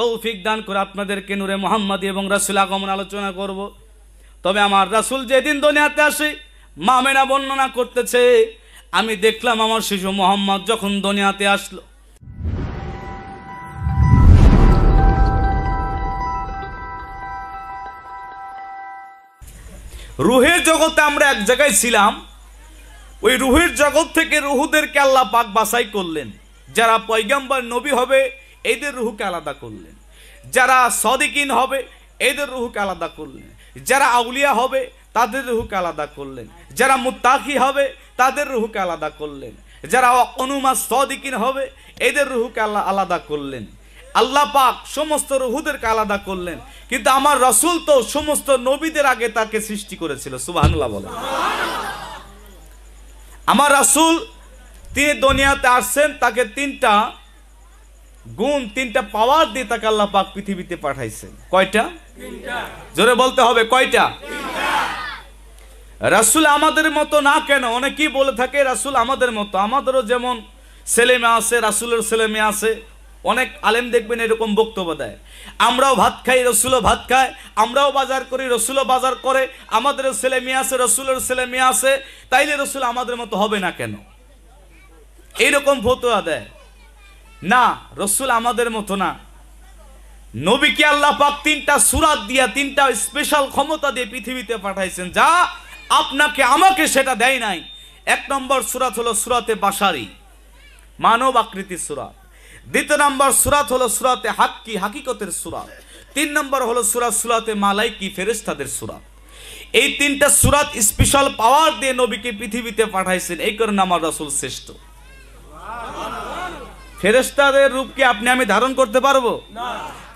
তৌফিক দান করে আপনাদেরকে নূরে মোহাম্মদী এবং রাসুল আগমন আলোচনা করব। তবে আমার রাসুল যেদিন দুনিয়াতে আসে মামেনা বর্ণনা করতেছে আমি দেখলাম আমার শিশু মোহাম্মদ যখন দুনিয়াতে আসলো রুহের জগতে আমরা এক জায়গায় ছিলাম ওই রুহের জগৎ থেকে রুহুদেরকে আল্লাহ পাক বাসাই করলেন যারা পয়গাম্বার নবী হবে এদের রুহুকে আলাদা করলেন যারা সদিকিন হবে এদের রুহুকে আলাদা করলেন যারা আউলিয়া হবে তাদের রুহুকে আলাদা করলেন যারা মুত্তাকি হবে তাদের রুহুকে আলাদা করলেন যারা অনুমা সদিকিন হবে এদের রুহুকে আল্লাহ আলাদা করলেন আল্লাহ পাক সমস্ত রুহুদেরকে আলাদা করলেন কিন্তু আমার রসুল তো সমস্ত নবীদের আগে তাকে সৃষ্টি করেছিল সুবাহানুল্লাহ বলে আমার রাসুল তিনি দুনিয়াতে আসছেন তাকে তিনটা গুণ তিনটা পাওয়ার দিয়ে তাকে আল্লাহ পাক পৃথিবীতে পাঠাইছে কয়টা জোরে বলতে হবে কয়টা রাসুল আমাদের মতো না কেন অনেকেই বলে থাকে রাসুল আমাদের মতো আমাদেরও যেমন ছেলে মেয়ে আছে রাসুলের ছেলে মেয়ে আছে অনেক আলেম দেখবেন এরকম বক্তব্য দেয় আমরাও ভাত খাই রসুলও ভাত খায় আমরাও বাজার করি রসুলও বাজার করে আমাদের ছেলে মেয়ে আছে রসুলের ছেলে মেয়ে আছে তাইলে রসুল আমাদের মতো হবে না কেন এইরকম ফতোয়া দেয় না রসুল আমাদের মতো না নবীকে আল্লাহ পাক তিনটা সুরাত দিয়া তিনটা স্পেশাল ক্ষমতা দিয়ে পৃথিবীতে পাঠাইছেন যা আপনাকে আমাকে সেটা দেয় নাই এক নম্বর সুরাত হলো সুরাতে বাসারি মানব আকৃতি সুরাত দ্বিতীয় নম্বর সুরাত হলো সুরাতে হাক্কি হাকিকতের সুরাত তিন নম্বর হলো সুরাত সুরাতে মালাইকি ফেরেস্তাদের সুরাত এই তিনটা সুরাত স্পেশাল পাওয়ার দিয়ে নবীকে পৃথিবীতে পাঠাইছেন এই কারণে আমার রসুল শ্রেষ্ঠ ফেরেস্তাদের রূপকে আপনি আমি ধারণ করতে পারবো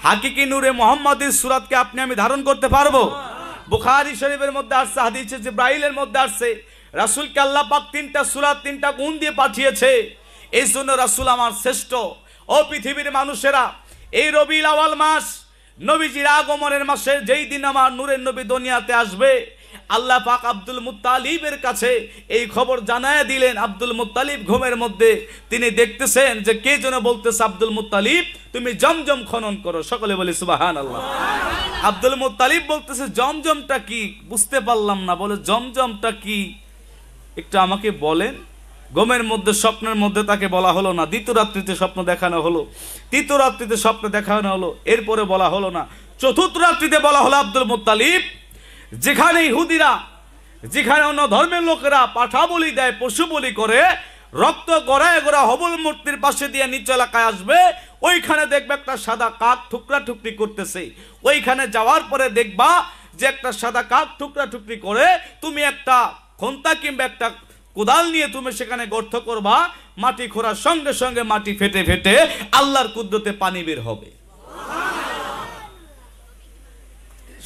হাকিকি নূরে মোহাম্মদের সুরাতকে আপনি আমি ধারণ করতে পারবো বুখারি শরীফের মধ্যে আসছে হাদিস ব্রাইলের মধ্যে আসছে রাসুলকে আল্লাহ পাক তিনটা সুরাত তিনটা গুণ দিয়ে পাঠিয়েছে এই জন্য রাসুল আমার শ্রেষ্ঠ ও পৃথিবীর মানুষেরা এই রবি আওয়াল মাস নবীজির আগমনের মাসে যেই দিন আমার নূরের নবী দুনিয়াতে আসবে আল্লাহ পাক আব্দুল মুতালিবের কাছে এই খবর জানায় দিলেন আব্দুল মুতালিব ঘুমের মধ্যে তিনি দেখতেছেন যে কে যেন বলতেছে আব্দুল মুতালিব তুমি জমজম খনন করো সকলে বলে সুবাহান আল্লাহ আব্দুল মুতালিব বলতেছে জমজমটা কি বুঝতে পারলাম না বলে জমজমটা কি একটু আমাকে বলেন গমের মধ্যে স্বপ্নের মধ্যে তাকে বলা হলো না দ্বিতীয় রাত্রিতে স্বপ্ন দেখানো হলো তৃতীয় রাত্রিতে স্বপ্ন দেখানো হলো এরপরে বলা হলো না চতুর্থ রাত্রিতে বলা হলো আব্দুল মুতালিব যেখানে ইহুদিরা যেখানে অন্য ধর্মের লোকেরা পাঠা বলি দেয় পশু বলি করে রক্ত গড়ায় গোড়া হবল মূর্তির পাশে দিয়ে নিচু এলাকায় আসবে ওইখানে দেখবে একটা সাদা কাক ঠুকরা ঠুকরি করতেছে ওইখানে যাওয়ার পরে দেখবা যে একটা সাদা কাক ঠুকরা ঠুকরি করে তুমি একটা খন্তা কিংবা একটা কোদাল নিয়ে তুমি সেখানে গর্ত করবা মাটি খোঁড়ার সঙ্গে সঙ্গে মাটি ফেটে ফেটে আল্লাহর কুদ্রতে পানি বের হবে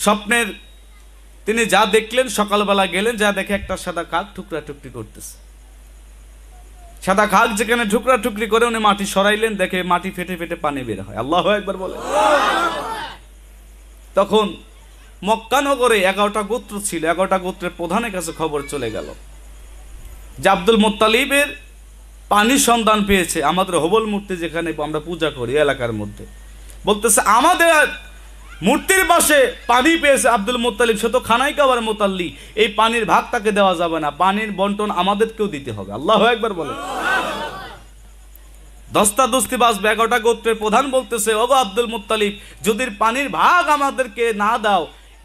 স্বপ্নের তিনি যা দেখলেন সকালবেলা গেলেন যা দেখে একটা সাদা কাক ঠুকরা টুকরি করতেছে সাদা খাক যেখানে ঠুকরা ঠুকরি করে উনি মাটি সরাইলেন দেখে মাটি ফেটে ফেটে পানি বের হয় আল্লাহ একবার বলে তখন মক্কানগরে এগারোটা গোত্র ছিল এগারোটা গোত্রের প্রধানের কাছে খবর চলে গেল যে আব্দুল মোত্তালিবের পানি সন্ধান পেয়েছে আমাদের হবল মূর্তি যেখানে আমরা পূজা করি এলাকার মধ্যে বলতেছে আমাদের মূর্তির পাশে পানি পেয়েছে আব্দুল মোতালিব সে তো খানাই খাবার মোতাল্লি এই পানির ভাগ তাকে দেওয়া যাবে না পানির বন্টন আমাদেরকেও দিতে হবে আল্লাহ একবার বলে দস্তা দস্তি বাস ব্যাগটা গোত্রের প্রধান বলতেছে ও আব্দুল মুত্তালিব যদি পানির ভাগ আমাদেরকে না দাও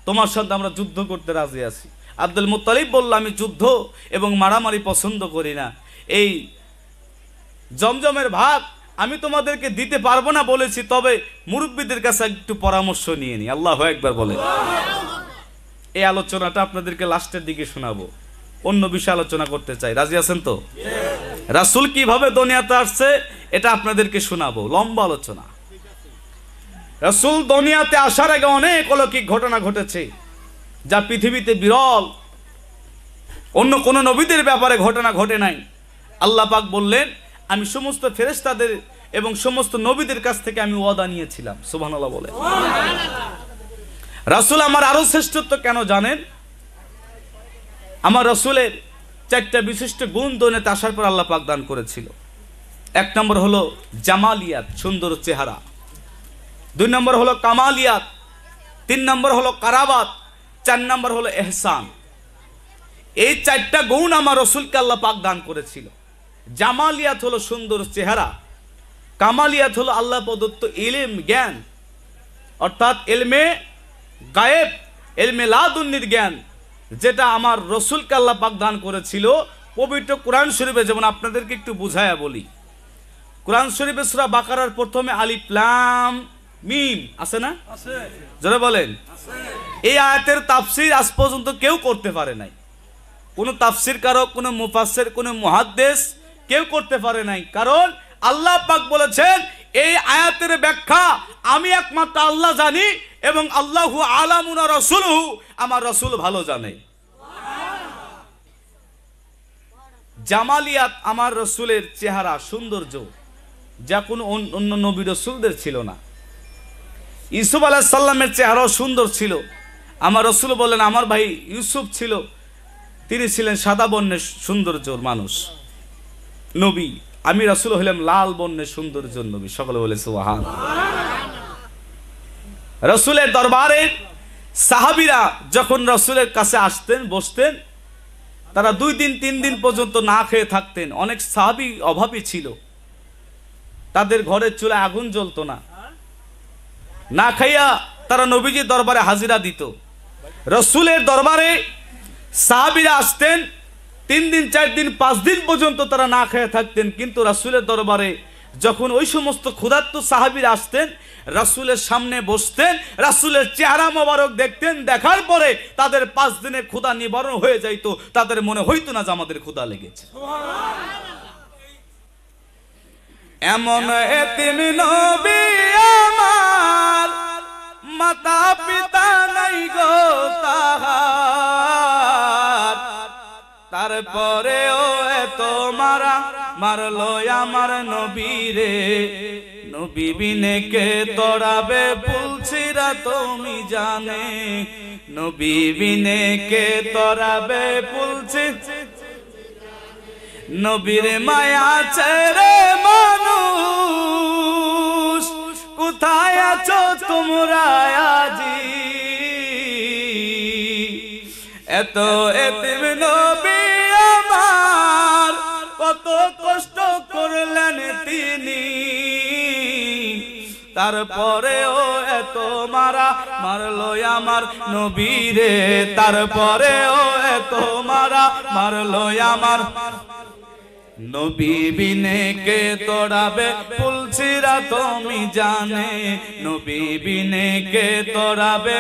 তোমার সাথে আমরা যুদ্ধ করতে রাজি আছি আব্দুল মুত্তালিব বলল আমি যুদ্ধ এবং মারামারি পছন্দ করি না এই জমজমের ভাগ আমি তোমাদেরকে দিতে পারবো না বলেছি তবে মুরব্বীদের কাছে একটু পরামর্শ নিয়ে নিই আল্লাহ একবার বলে এই আলোচনাটা আপনাদেরকে লাস্টের দিকে শোনাবো অন্য বিষয়ে আলোচনা করতে চাই রাজি আছেন তো রাসুল কিভাবে দুনিয়াতে আসছে এটা আপনাদেরকে শোনাবো লম্বা আলোচনা রাসুল দুনিয়াতে আসার আগে অনেক অলৌকিক ঘটনা ঘটেছে যা পৃথিবীতে বিরল অন্য কোনো নবীদের ব্যাপারে ঘটনা ঘটে নাই আল্লাহ পাক বললেন আমি সমস্ত ফেরেস্তাদের এবং সমস্ত নবীদের কাছ থেকে আমি ওয়াদা নিয়েছিলাম সুবাহ বলে রাসুল আমার আরো শ্রেষ্ঠত্ব কেন জানেন আমার রসুলের চারটা বিশিষ্ট গুণ দোনেতে আসার পর আল্লাহ পাক দান করেছিল এক নম্বর হলো জামালিয়াত সুন্দর চেহারা দুই নম্বর হলো কামালিয়াত তিন নম্বর হলো কারাবাত চার নম্বর হলো এহসান এই চারটা গুণ আমার রসুলকে আল্লাহ পাক দান করেছিল জামালিয়াত হলো সুন্দর চেহারা কামালিয়াত হলো আল্লাহ প্রদত্ত ইলেম জ্ঞান অর্থাৎ এলমে গায়েব এলমে লাদুন্নির জ্ঞান যেটা আমার রসুলকে আল্লাহ বাগদান করেছিল পবিত্র কোরআন শরীফে যেমন আপনাদেরকে একটু বুঝাইয়া বলি কোরআন শরীফে সুরা বাকারার প্রথমে আলি প্লাম মিম আছে না যারা বলেন এই আয়াতের তাফসির আজ পর্যন্ত কেউ করতে পারে নাই কোনো তাফসির কারক কোনো মুফাসের কোনো মহাদ্দেশ কেউ করতে পারে নাই কারণ আল্লাহ পাক বলেছেন এই আয়াতের ব্যাখ্যা আমি একমাত্র আল্লাহ জানি এবং আল্লাহু আলামুনা রসুল আমার রসুল ভালো জানে জামালিয়াত আমার রসুলের চেহারা সৌন্দর্য যা কোনো অন্য নবী রসুলদের ছিল না ইউসুফ আলাহ সাল্লামের চেহারাও সুন্দর ছিল আমার রসুল বলেন আমার ভাই ইউসুফ ছিল তিনি ছিলেন সাদা বর্ণের সৌন্দর্যর মানুষ নবী আমি রাসুল হলাম লাল বন্যের সৌন্দর্যের নবী সকলে বলে সুহান রসুলের দরবারে সাহাবিরা যখন রসুলের কাছে আসতেন বসতেন তারা দুই দিন তিন দিন পর্যন্ত না খেয়ে থাকতেন অনেক সাহাবি অভাবী ছিল তাদের ঘরের চুলা আগুন জ্বলতো না না খাইয়া তারা নবীজির দরবারে হাজিরা দিত রসুলের দরবারে সাহাবিরা আসতেন তিন দিন চার দিন পাঁচ দিন পর্যন্ত তারা না খেয়ে থাকতেন কিন্তু রাসুলের দরবারে যখন ওই সমস্ত ক্ষুধার্ত সাহাবির আসতেন রাসুলের সামনে বসতেন রাসুলের চেহারা মোবারক দেখতেন দেখার পরে তাদের পাঁচ দিনে ক্ষুধা নিবারণ হয়ে যাইতো তাদের মনে হইতো না যে আমাদের ক্ষুধা লেগেছে এমন নবী আমার মাতা পিতা নাই গো তাহা তারপরেও এত মারা মারলো আমার নবীরে নবী বিনে কে তোড়াবে পুলছিরা তুমি জানে নবীবিনে কে তোড়াবে পুলছি নবীর মায়া ছেড়ে মানুষ কোথায় আছো তোমরা আজি এত এতিম নবী কষ্ট করলেন তিনি তারপরেও এত মারা মারলো আমার নবীরে তারপরেও এত মারা মারলো আমার কে তোড়াবে পুলসিরা তুমি জানে নবী কে তোড়াবে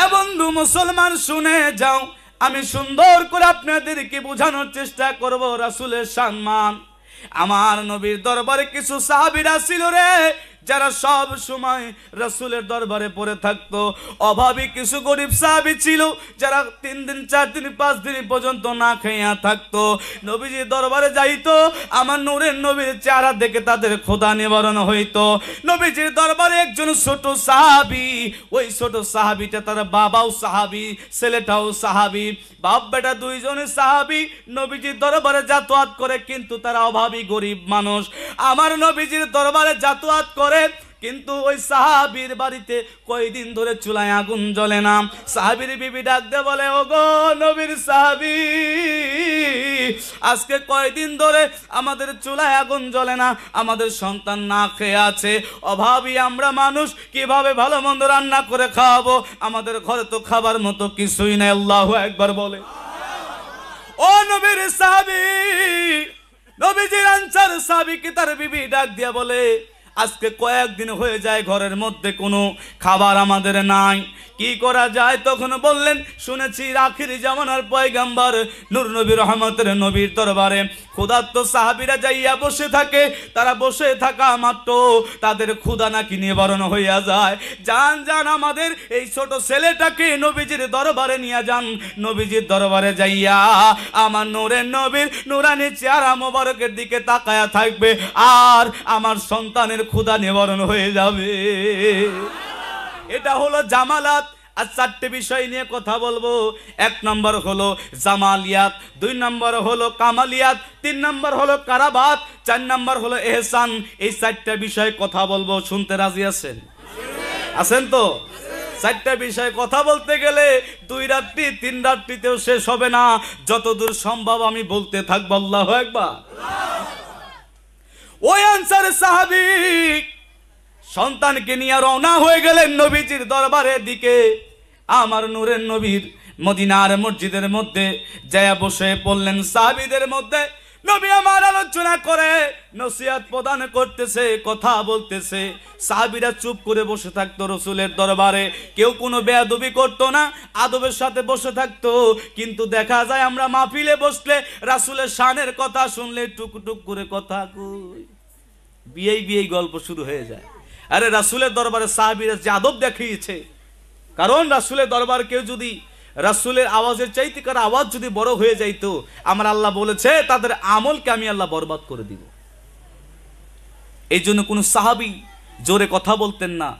এ বন্ধু মুসলমান শুনে যাও আমি সুন্দর করে আপনাদেরকে বোঝানোর চেষ্টা করব রাসুলের সম্মান আমার নবীর দরবারে কিছু সাহাবিরা ছিল রে যারা সব সময় রসুলের দরবারে পড়ে থাকতো অভাবী কিছু গরিব সাহাবি ছিল যারা তিন দিন চার দিন পাঁচ দিন পর্যন্ত না খেয়া থাকতো নবীজি দরবারে যাইতো আমার নূরের নবীর চেহারা দেখে তাদের ক্ষোধা নিবারণ হইতো নবীজির দরবারে একজন ছোট সাহাবি ওই ছোট সাহাবিটা তার বাবাও সাহাবি ছেলেটাও সাহাবি বাপ বেটা দুইজনে সাহাবি নবীজির দরবারে যাতায়াত করে কিন্তু তারা অভাবী গরিব মানুষ আমার নবীজির দরবারে যাতায়াত করে করে কিন্তু ওই সাহাবির বাড়িতে কয়দিন ধরে চুলায় আগুন জ্বলে না সাহাবির বিবি ডাকতে বলে ও গো নবীর সাহাবি আজকে কয়দিন ধরে আমাদের চুলায় আগুন জ্বলে না আমাদের সন্তান না খেয়ে আছে অভাবই আমরা মানুষ কিভাবে ভালো মন্দ রান্না করে খাওয়াবো আমাদের ঘরে তো খাবার মতো কিছুই নেই আল্লাহ একবার বলে ও নবীর সাহাবি নবীজির আনসার সাহাবি কি তার বিবি ডাক দিয়া বলে আজকে কয়েকদিন হয়ে যায় ঘরের মধ্যে কোনো খাবার আমাদের নাই কি করা যায় তখন বললেন শুনেছি আখির জামানার পয়গাম্বার নুর নবীর রহমতের নবীর দরবারে ক্ষুধার্ত সাহাবিরা যাইয়া বসে থাকে তারা বসে থাকা মাত্র তাদের ক্ষুদা নাকি নিবারণ হইয়া যায় যান যান আমাদের এই ছোট ছেলেটাকে নবীজির দরবারে নিয়ে যান নবীজির দরবারে যাইয়া আমার নূরের নবীর নুরানি চেয়ারা মোবারকের দিকে তাকায়া থাকবে আর আমার সন্তানের ক্ষুধা নিবারণ হয়ে যাবে এটা হলো জামালাত আর চারটে বিষয় নিয়ে কথা বলবো এক নম্বর হলো জামালিয়াত দুই নম্বর হলো কামালিয়াত তিন নম্বর হলো কারাবাত চার নম্বর হলো এহসান এই চারটা বিষয়ে কথা বলবো শুনতে রাজি আছেন আছেন তো চারটা বিষয়ে কথা বলতে গেলে দুই রাত্রি তিন রাত্রিতেও শেষ হবে না যতদূর সম্ভব আমি বলতে থাকবো আল্লাহ একবার ওই আনসারের সাহাবি সন্তানকে নিয়ে রওনা হয়ে গেলেন নবীজির দরবারের দিকে আমার নূরের নবীর মদিনার মসজিদের মধ্যে যায় বসে পড়লেন সাহাবিদের মধ্যে নবী আমার আলোচনা করে নসিহাত প্রদান করতেছে কথা বলতেছে সাহাবিরা চুপ করে বসে থাকতো রসুলের দরবারে কেউ কোনো বেয়াদবি করতো না আদবের সাথে বসে থাকতো কিন্তু দেখা যায় আমরা মাহফিলে বসলে রাসুলের শানের কথা শুনলে টুকটুক করে কথা কই বিয়েই বিয়েই গল্প শুরু হয়ে যায় আরে রাসুলের দরবারে সাহাবিরা যে আদব দেখিয়েছে কারণ রাসুলের দরবার কেউ যদি রাসুলের আওয়াজের চাইতে কারো আওয়াজ যদি বড় হয়ে যাইত আমার আল্লাহ বলেছে তাদের আমলকে আমি আল্লাহ বরবাদ করে দিব এই জন্য কোনো সাহাবি জোরে কথা বলতেন না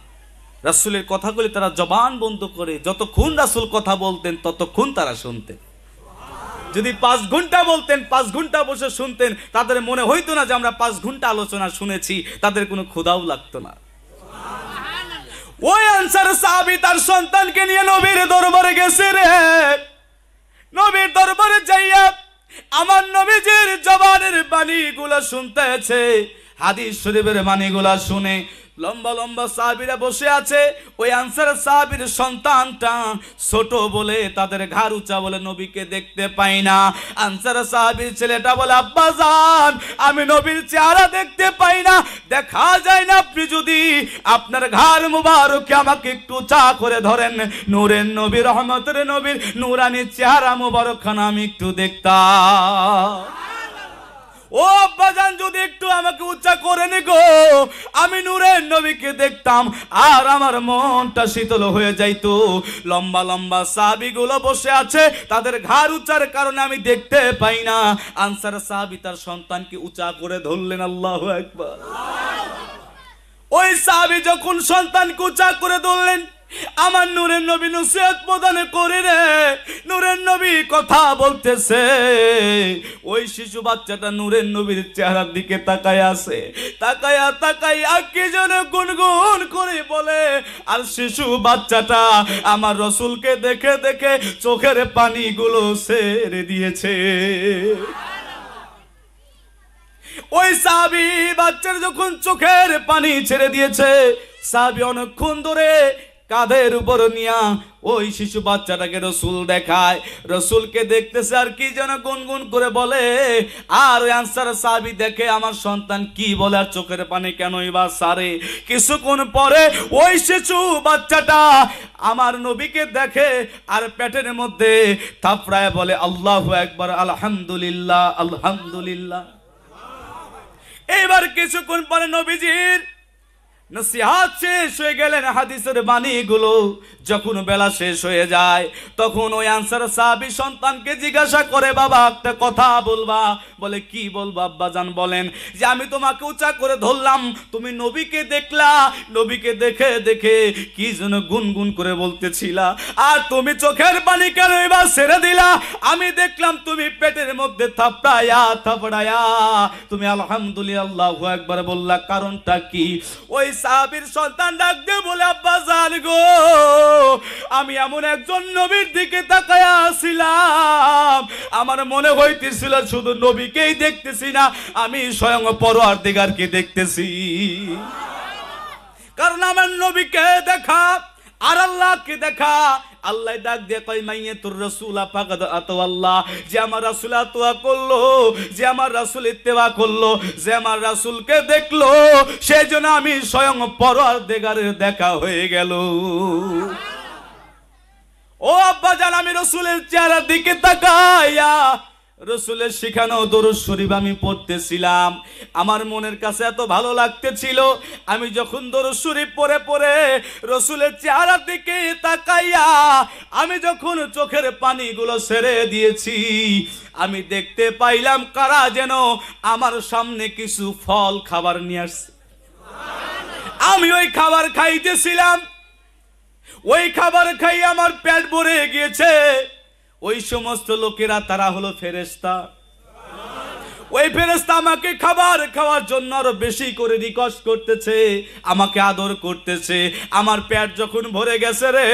রাসুলের কথাগুলি তারা জবান বন্ধ করে যতক্ষণ রাসুল কথা বলতেন ততক্ষণ তারা শুনতেন যদি পাঁচ ঘন্টা বলতেন পাঁচ ঘন্টা বসে শুনতেন তাদের মনে হইতো না যে আমরা পাঁচ ঘন্টা আলোচনা শুনেছি তাদের কোনো ক্ষুধাও লাগতো না ওই আনসার সাহাবি তার সন্তানকে নিয়ে নবীর দরবারে গেছে রে নবীর দরবারে যাইয়া আমার নবীজির জবানের বাণীগুলা শুনতেছে হাদিস শরীফের বাণীগুলা শুনে লম্বা লম্বা সাহাবিরা বসে আছে ওই আনসার সাহাবির সন্তানটা ছোট বলে তাদের ঘাড় উঁচা বলে নবীকে দেখতে পাই না আনসার সাহাবির ছেলেটা বলে আব্বা যান আমি নবীর চেহারা দেখতে পাই না দেখা যায় না আপনি যদি আপনার ঘাড় মুবারকে আমাকে একটু চা করে ধরেন নূরের নবী রহমতের নবীর নুরানির চেহারা মুবারকখানা আমি একটু দেখতাম ও আব্বাজান যদি একটু আমাকে উচ্চা করে নিগো আমি নূরের নবীকে দেখতাম আর আমার মনটা শীতল হয়ে যাইত লম্বা লম্বা সাবিগুলো বসে আছে তাদের ঘাড় উচ্চার কারণে আমি দেখতে পাই না আনসার সাবি তার সন্তানকে উঁচা করে ধরলেন আল্লাহ একবার ওই সাবি যখন সন্তান উঁচা করে ধরলেন আমার নূরের নবী নসিহত প্রদান করে রে নূরের নবী কথা বলতেছে ওই শিশু বাচ্চাটা নূরের নবীর চেহারার দিকে তাকায় আছে তাকায়া তাকাইয়া কি যেন গুনগুন করে বলে আর শিশু বাচ্চাটা আমার রসুলকে দেখে দেখে চোখের পানিগুলো সেরে দিয়েছে ওই সাবি বাচ্চার যখন চোখের পানি ছেড়ে দিয়েছে সাবি অনেকক্ষণ ধরে কাঁধের উপর নিয়া ওই শিশু বাচ্চাটাকে রসুল দেখায় রসুলকে দেখতেছে আর কি যেন গুনগুন করে বলে আর আনসার সাবি দেখে আমার সন্তান কি বলে আর চোখের পানি কেনই বা সারে কিছুক্ষণ পরে ওই শিশু বাচ্চাটা আমার নবীকে দেখে আর পেটের মধ্যে থাপড়ায় বলে আল্লাহ একবার আলহামদুলিল্লাহ আলহামদুলিল্লাহ এবার কিছুক্ষণ পরে নবীজির নসিহাত শেষ হয়ে গেলেন হাদিসের বাণীগুলো যখন বেলা শেষ হয়ে যায় তখন ওই আনসার সাহাবি সন্তানকে জিজ্ঞাসা করে বাবা একটা কথা বলবা বলে কি বলবো আব্বাজান বলেন যে আমি তোমাকে উঁচা করে ধরলাম তুমি নবীকে দেখলা নবীকে দেখে দেখে কি যেন গুনগুন করে বলতেছিলা আর তুমি চোখের পানি কেন এবার সেরে দিলা আমি দেখলাম তুমি পেটের মধ্যে থাপড়ায়া থাপড়ায়া তুমি আলহামদুলিল্লাহ একবার বললা কারণটা কি ওই সাহাবির সন্তান ডাকবে বলে আব্বা জান গো আমি এমন একজন নবীর দিকে তাকায় আসিলাম আমার মনে হইতেছিল শুধু নবীকেই দেখতেছি না আমি স্বয়ং পরোয়ার দেখতেছি কারণ আমার নবীকে দেখা আর আল্লাহকে দেখা আল্লাহ ডাক দিয়ে কয় মাইয়ে তোর আল্লাহ যে আমার রাসুল আতোয়া করলো যে আমার রাসুল ইত্তেবা করলো যে আমার রাসুলকে দেখলো সেই জন্য আমি স্বয়ং পরার দেগারের দেখা হয়ে গেল ও আব্বা জান আমি রসুলের চেহারার দিকে তাকাইয়া রসুলের শিখানো দরুদ শরীফ আমি পড়তেছিলাম আমার মনের কাছে এত ভালো লাগতেছিল আমি যখন দরুদ শরীফ পড়ে পড়ে রসুলের চেহারার দিকে তাকাইয়া আমি যখন চোখের পানিগুলো সেরে দিয়েছি আমি দেখতে পাইলাম কারা যেন আমার সামনে কিছু ফল খাবার নিয়ে আসছে আমি ওই খাবার খাইতেছিলাম ওই খাবার খাই আমার পেট ভরে গিয়েছে ওই সমস্ত লোকেরা তারা হলো ফেরেস্তা ওই ফেরেস্তা আমাকে খাবার খাওয়ার জন্য আরো বেশি করে রিকোয়েস্ট করতেছে আমাকে আদর করতেছে আমার প্যাট যখন ভরে গেছে রে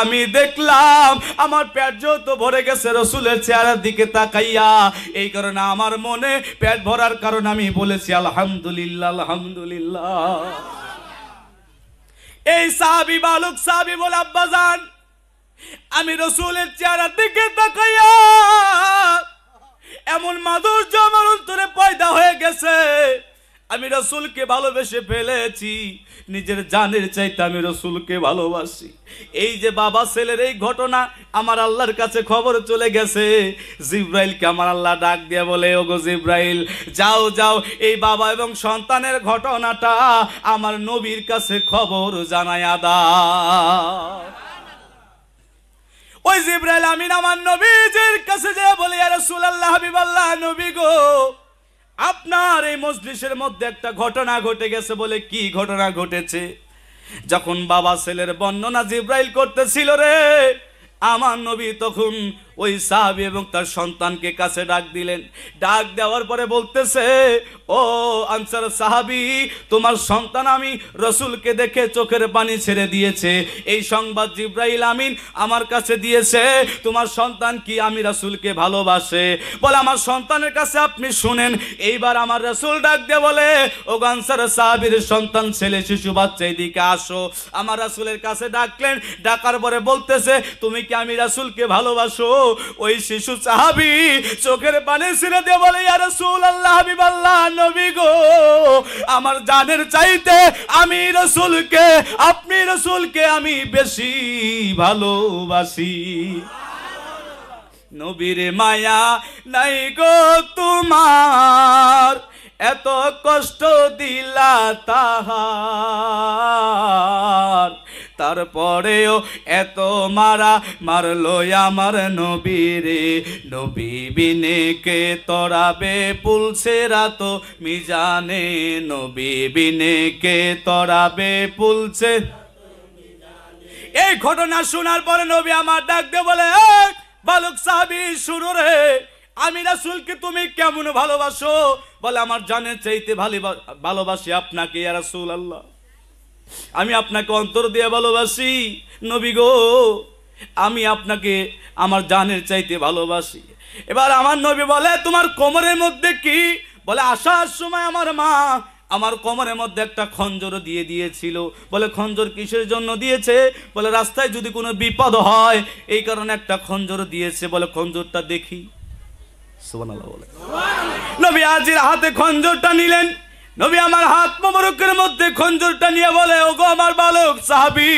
আমি দেখলাম আমার প্যাট যেহেতু ভরে গেছে রসুলের চেহারার দিকে তাকাইয়া এই কারণে আমার মনে প্যাট ভরার কারণ আমি বলেছি আলহামদুলিল্লাহ আলহামদুলিল্লাহ এই সাহাবি বালুক সাহাবি বলে আব্বাজান আমি রসুলের চেহারার দিকে তাকাইয়া এমন মাধুর্য আমার অন্তরে পয়দা হয়ে গেছে আমি রসুলকে ভালোবেসে ফেলেছি নিজের জানের চাইতে আমি রসুলকে ভালোবাসি এই যে বাবা ছেলের এই ঘটনা আমার আল্লাহর কাছে খবর চলে গেছে জিব্রাইলকে আমার আল্লাহ ডাক দিয়ে বলে ওগো জিব্রাইল যাও যাও এই বাবা এবং সন্তানের ঘটনাটা আমার নবীর কাছে খবর জানায় আদা ওই জিব্রাইল আমিন আমার নবীজির কাছে যে বলি আর আল্লাহ হাবিবাল্লাহ নবী গো আপনার এই মজলিসের মধ্যে একটা ঘটনা ঘটে গেছে বলে কি ঘটনা ঘটেছে যখন বাবা ছেলের বর্ণনা জিব্রাইল করতেছিল রে আমার নবী তখন ওই সাহাবি এবং তার সন্তানকে কাছে ডাক দিলেন ডাক দেওয়ার পরে বলতেছে ও আনসার সাহাবি তোমার সন্তান আমি রসুলকে দেখে চোখের পানি ছেড়ে দিয়েছে এই সংবাদ জিব্রাহিল আমিন আমার কাছে দিয়েছে তোমার সন্তান কি আমি রসুলকে ভালোবাসে বলে আমার সন্তানের কাছে আপনি শুনেন এইবার আমার রসুল ডাক দে বলে ও আনসার সাহাবির সন্তান ছেলে শিশু বাচ্চা এদিকে আসো আমার রসুলের কাছে ডাকলেন ডাকার পরে বলতেছে তুমি কি আমি রসুলকে ভালোবাসো ওই শিশু সাহাবি চোখের পানে ছেড়ে দিয়ে বলে আর রসুল আল্লাহ হাবিব আল্লাহ নবী গো আমার জানের চাইতে আমি রসুলকে আপনি রসুলকে আমি বেশি ভালোবাসি নবীর মায়া নাই গো তোমার এত কষ্ট দিলা তাহার তারপরেও এত মারা মারলো আমার নবীরে নবী বিনে কে তরাবে পুলছে রাত মিজানে নবী বিনে কে তরাবে পুলছে এই ঘটনা শোনার পরে নবী আমার ডাক দিয়ে বলে বালক সাহাবি শুরু রে আমি রাসুলকে তুমি কেমন ভালোবাসো বলে আমার জানের চাইতে ভালো ভালোবাসি আপনাকে রাসুল আল্লাহ আমি আপনাকে অন্তর দিয়ে ভালোবাসি নবী গো আমি আপনাকে আমার জানের চাইতে ভালোবাসি এবার আমার নবী বলে তোমার কোমরের মধ্যে কি বলে আসার সময় আমার মা আমার কোমরের মধ্যে একটা খঞ্জর দিয়ে দিয়েছিল বলে খঞ্জর কিসের জন্য দিয়েছে বলে রাস্তায় যদি কোনো বিপদ হয় এই কারণে একটা খঞ্জর দিয়েছে বলে খঞ্জরটা দেখি নবী আজির হাতে খঞ্জরটা নিলেন নবী আমার হাত মোবারকের মধ্যে খঞ্জরটা নিয়ে বলে ওগো আমার বালক সাহাবি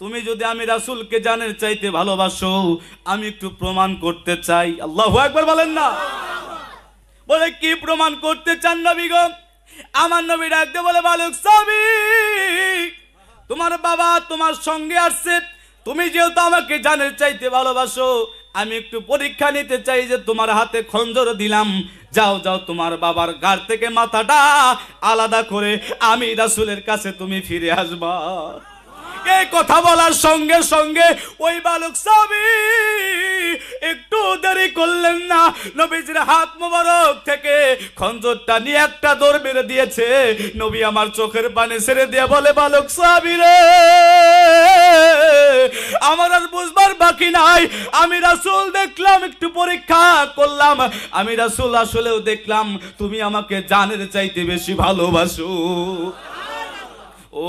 তুমি যদি আমি রাসুলকে জানের চাইতে ভালোবাসো আমি একটু প্রমাণ করতে চাই আল্লাহ একবার বলেন না বলে কি প্রমাণ করতে চান নবী গো আমার নবী ডাকতে বলে বালক সাবি তোমার বাবা তোমার সঙ্গে আসছে তুমি যেহেতু আমাকে জানের চাইতে ভালোবাসো আমি একটু পরীক্ষা নিতে চাই যে তোমার হাতে খঞ্জর দিলাম যাও যাও তোমার বাবার গাড় থেকে মাথাটা আলাদা করে আমি রাসুলের কাছে তুমি ফিরে আসবা এই কথা বলার সঙ্গে সঙ্গে ওই বালক স্বামী একটু দেরি করলেন না নবীজির হাত মুবারক থেকে খঞ্জরটা নিয়ে একটা দৌড় মেরে দিয়েছে নবী আমার চোখের পানে ছেড়ে দিয়ে বলে বালক স্বামী রে আমার আর বুঝবার বাকি নাই আমি রাসুল দেখলাম একটু পরীক্ষা করলাম আমি রাসুল আসলেও দেখলাম তুমি আমাকে জানের চাইতে বেশি ভালোবাসো ও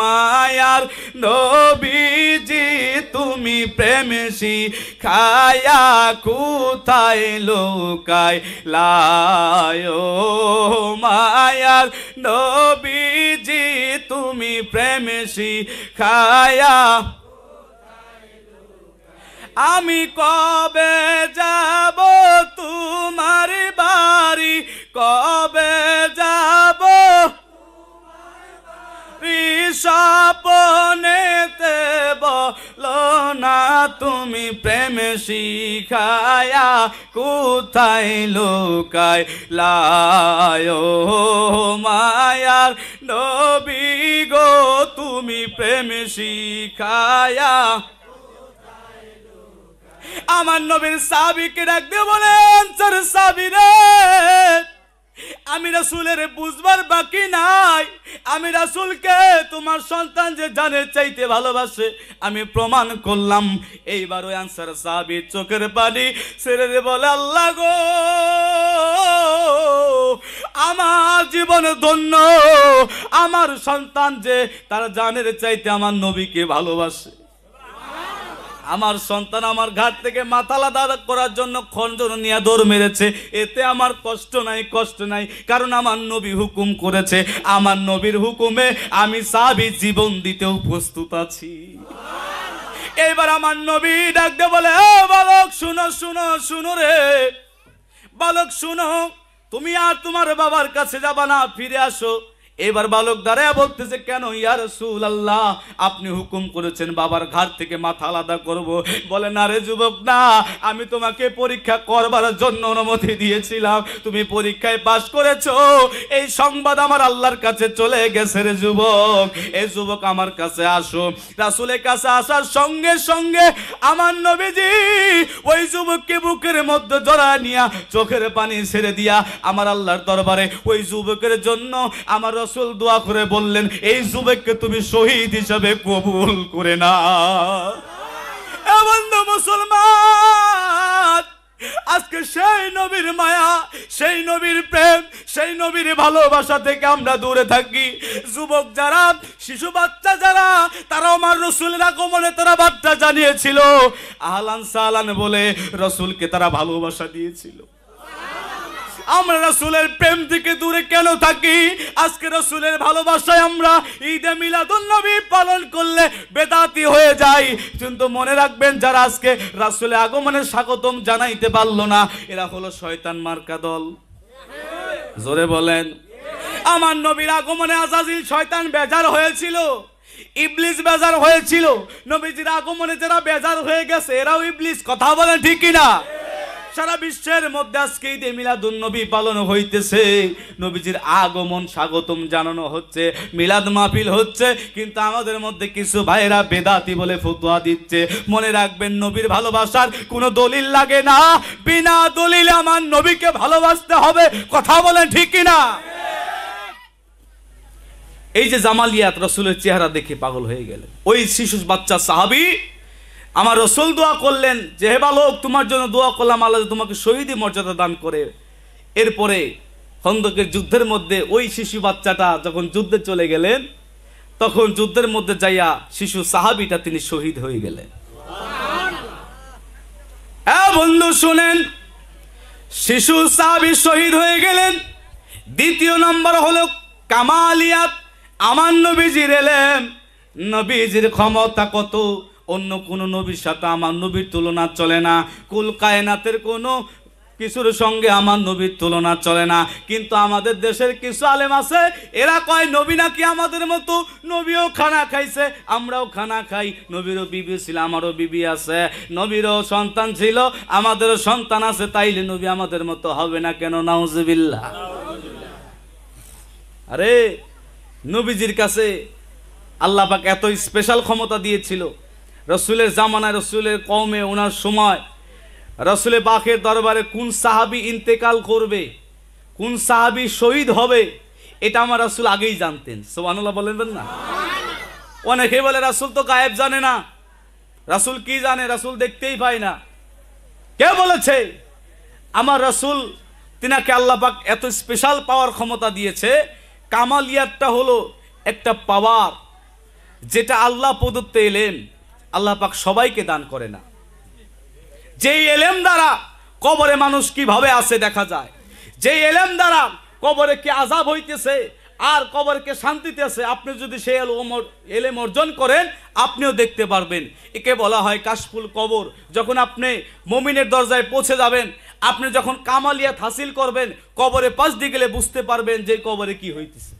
মায়ার নবীজি তুমি প্রেমসি খায়া কোথায় লোকায় লায় মায়ার নবীজি তুমি প্রেমসি খায়া আমি কবে যাব তোমার বাড়ি কবে মনেতে বলো না তুমি প্রেম শিখায়া কোথায় লোকায় লায় মায়ার নবী গো তুমি প্রেম শিখায়া আমার নবীর সাবিকে ডাক দিয়ে বলেন রে আমি রাসুলের বুঝবার বাকি নাই আমি রাসুলকে তোমার সন্তান যে জানের চাইতে ভালোবাসে আমি প্রমাণ করলাম এইবার ওই আনসার সাহাবি চোখের পানি ছেড়ে বলে আল্লাহ গো আমার জীবন ধন্য আমার সন্তান যে তার জানের চাইতে আমার নবীকে ভালোবাসে আমার সন্তান আমার ঘাট থেকে মাথা আলাদা করার জন্য খঞ্জন নিয়ে দৌড় মেরেছে এতে আমার কষ্ট নাই কষ্ট নাই কারণ আমার নবী হুকুম করেছে আমার নবীর হুকুমে আমি সাবি জীবন দিতেও প্রস্তুত আছি এইবার আমার নবী ডাকতে বলে বালক শুনো শুনো শুনো রে বালক শুনো তুমি আর তোমার বাবার কাছে যাবা না ফিরে আসো এবার বালক দাঁড়ায় বলতেছে কেন ইয়ার সুল আল্লাহ আপনি হুকুম করেছেন বাবার ঘাট থেকে মাথা আলাদা করব বলে না রে যুবক না আমি তোমাকে পরীক্ষা করবার জন্য অনুমতি দিয়েছিলাম তুমি পরীক্ষায় পাশ করেছ এই সংবাদ আমার আল্লাহর কাছে চলে গেছে রে যুবক এই যুবক আমার কাছে আসো রাসুলের কাছে আসার সঙ্গে সঙ্গে আমার নবীজি ওই যুবককে বুকের মধ্যে জড়া নিয়া চোখের পানি ছেড়ে দিয়া আমার আল্লাহর দরবারে ওই যুবকের জন্য আমার রসুল দোয়া করে বললেন এই যুবককে তুমি শহীদ হিসাবে কবুল করে না মুসলমান আজকে সেই নবীর মায়া সেই নবীর প্রেম সেই নবীর ভালোবাসা থেকে আমরা দূরে থাকি যুবক যারা শিশু বাচ্চা যারা তারা আমার রসুলের আগমনে তারা বার্তা জানিয়েছিল আহলান সালান বলে রসুলকে তারা ভালোবাসা দিয়েছিল আমরা রসুলের প্রেম থেকে দূরে কেন থাকি আজকে রসুলের ভালোবাসায় আমরা ঈদে মিলাদুন্নবী পালন করলে বেদাতি হয়ে যাই কিন্তু মনে রাখবেন যারা আজকে রাসুলের আগমনে স্বাগতম জানাইতে পারলো না এরা হলো শয়তান মার্কা দল জোরে বলেন আমার নবীর আগমনে আজাজিল শয়তান বেজার হয়েছিল ইবলিস বেজার হয়েছিল নবীজির আগমনে যারা বেজার হয়ে গেছে এরাও ইবলিস কথা বলে ঠিকই না সারা বিশ্বের মধ্যে আজকে ঈদে নবী পালন হইতেছে নবীজির আগমন স্বাগতম জানানো হচ্ছে মিলাদ মাহফিল হচ্ছে কিন্তু আমাদের মধ্যে কিছু ভাইরা বেদাতি বলে ফতুয়া দিচ্ছে মনে রাখবেন নবীর ভালোবাসার কোনো দলিল লাগে না বিনা দলিলে আমার নবীকে ভালোবাসতে হবে কথা বলেন ঠিক না। এই যে জামালিয়াত রসুলের চেহারা দেখে পাগল হয়ে গেলেন ওই শিশু বাচ্চা সাহাবি আমার রসুল দোয়া করলেন যে হেবা লোক তোমার জন্য দোয়া করলাম আল্লাহ তোমাকে শহীদই মর্যাদা দান করে এরপরে খন্দকের যুদ্ধের মধ্যে ওই শিশু বাচ্চাটা যখন যুদ্ধে চলে গেলেন তখন যুদ্ধের মধ্যে যাইয়া শিশু সাহাবিটা তিনি শহীদ হয়ে গেলেন বন্ধু শুনেন শিশু সাহাবি শহীদ হয়ে গেলেন দ্বিতীয় নম্বর হলো কামালিয়াত আমার নবীজির এলেন নবীজির ক্ষমতা কত অন্য কোনো নবীর সাথে আমার নবীর তুলনা চলে না কুল কায়নাতের কোনো কিছুর সঙ্গে আমার নবীর তুলনা চলে না কিন্তু আমাদের দেশের কিছু আলেম আছে এরা কয় নবী নাকি আমাদের মতো নবীও খানা খাইছে আমরাও খানা খাই নবীরও বিবি ছিল আমারও বিবি আছে নবীরও সন্তান ছিল আমাদেরও সন্তান আছে তাইলে নবী আমাদের মতো হবে না কেন নাউজবিল্লা আরে নবীজির কাছে আল্লাহ পাক এত স্পেশাল ক্ষমতা দিয়েছিল রসুলের জামানায় রসুলের কমে ওনার সময় রসুলের বাঘের দরবারে কোন সাহাবি ইন্তেকাল করবে কোন সাহাবি শহীদ হবে এটা আমার রসুল আগেই জানতেন সোমানুল্লাহ বলেন না অনেকে বলে রাসুল তো গায়েব জানে না রাসুল কি জানে রাসুল দেখতেই পায় না কে বলেছে আমার রাসুল তিনাকে আল্লাপাক এত স্পেশাল পাওয়ার ক্ষমতা দিয়েছে কামালিয়ারটা হলো একটা পাওয়ার যেটা আল্লাহ প্রদত্ত এলেন আল্লাহ পাক সবাইকে দান করে না যেই এলেম দ্বারা কবরে মানুষ কিভাবে আছে দেখা যায় যেই এলেম দ্বারা কবরে কি আজাব হইতেছে আর কবরকে শান্তিতে আছে আপনি যদি সেই এলেম অর্জন করেন আপনিও দেখতে পারবেন একে বলা হয় কাশফুল কবর যখন আপনি মমিনের দরজায় পৌঁছে যাবেন আপনি যখন কামালিয়াত হাসিল করবেন কবরে পাশ দিয়ে গেলে বুঝতে পারবেন যে কবরে কি হইতেছে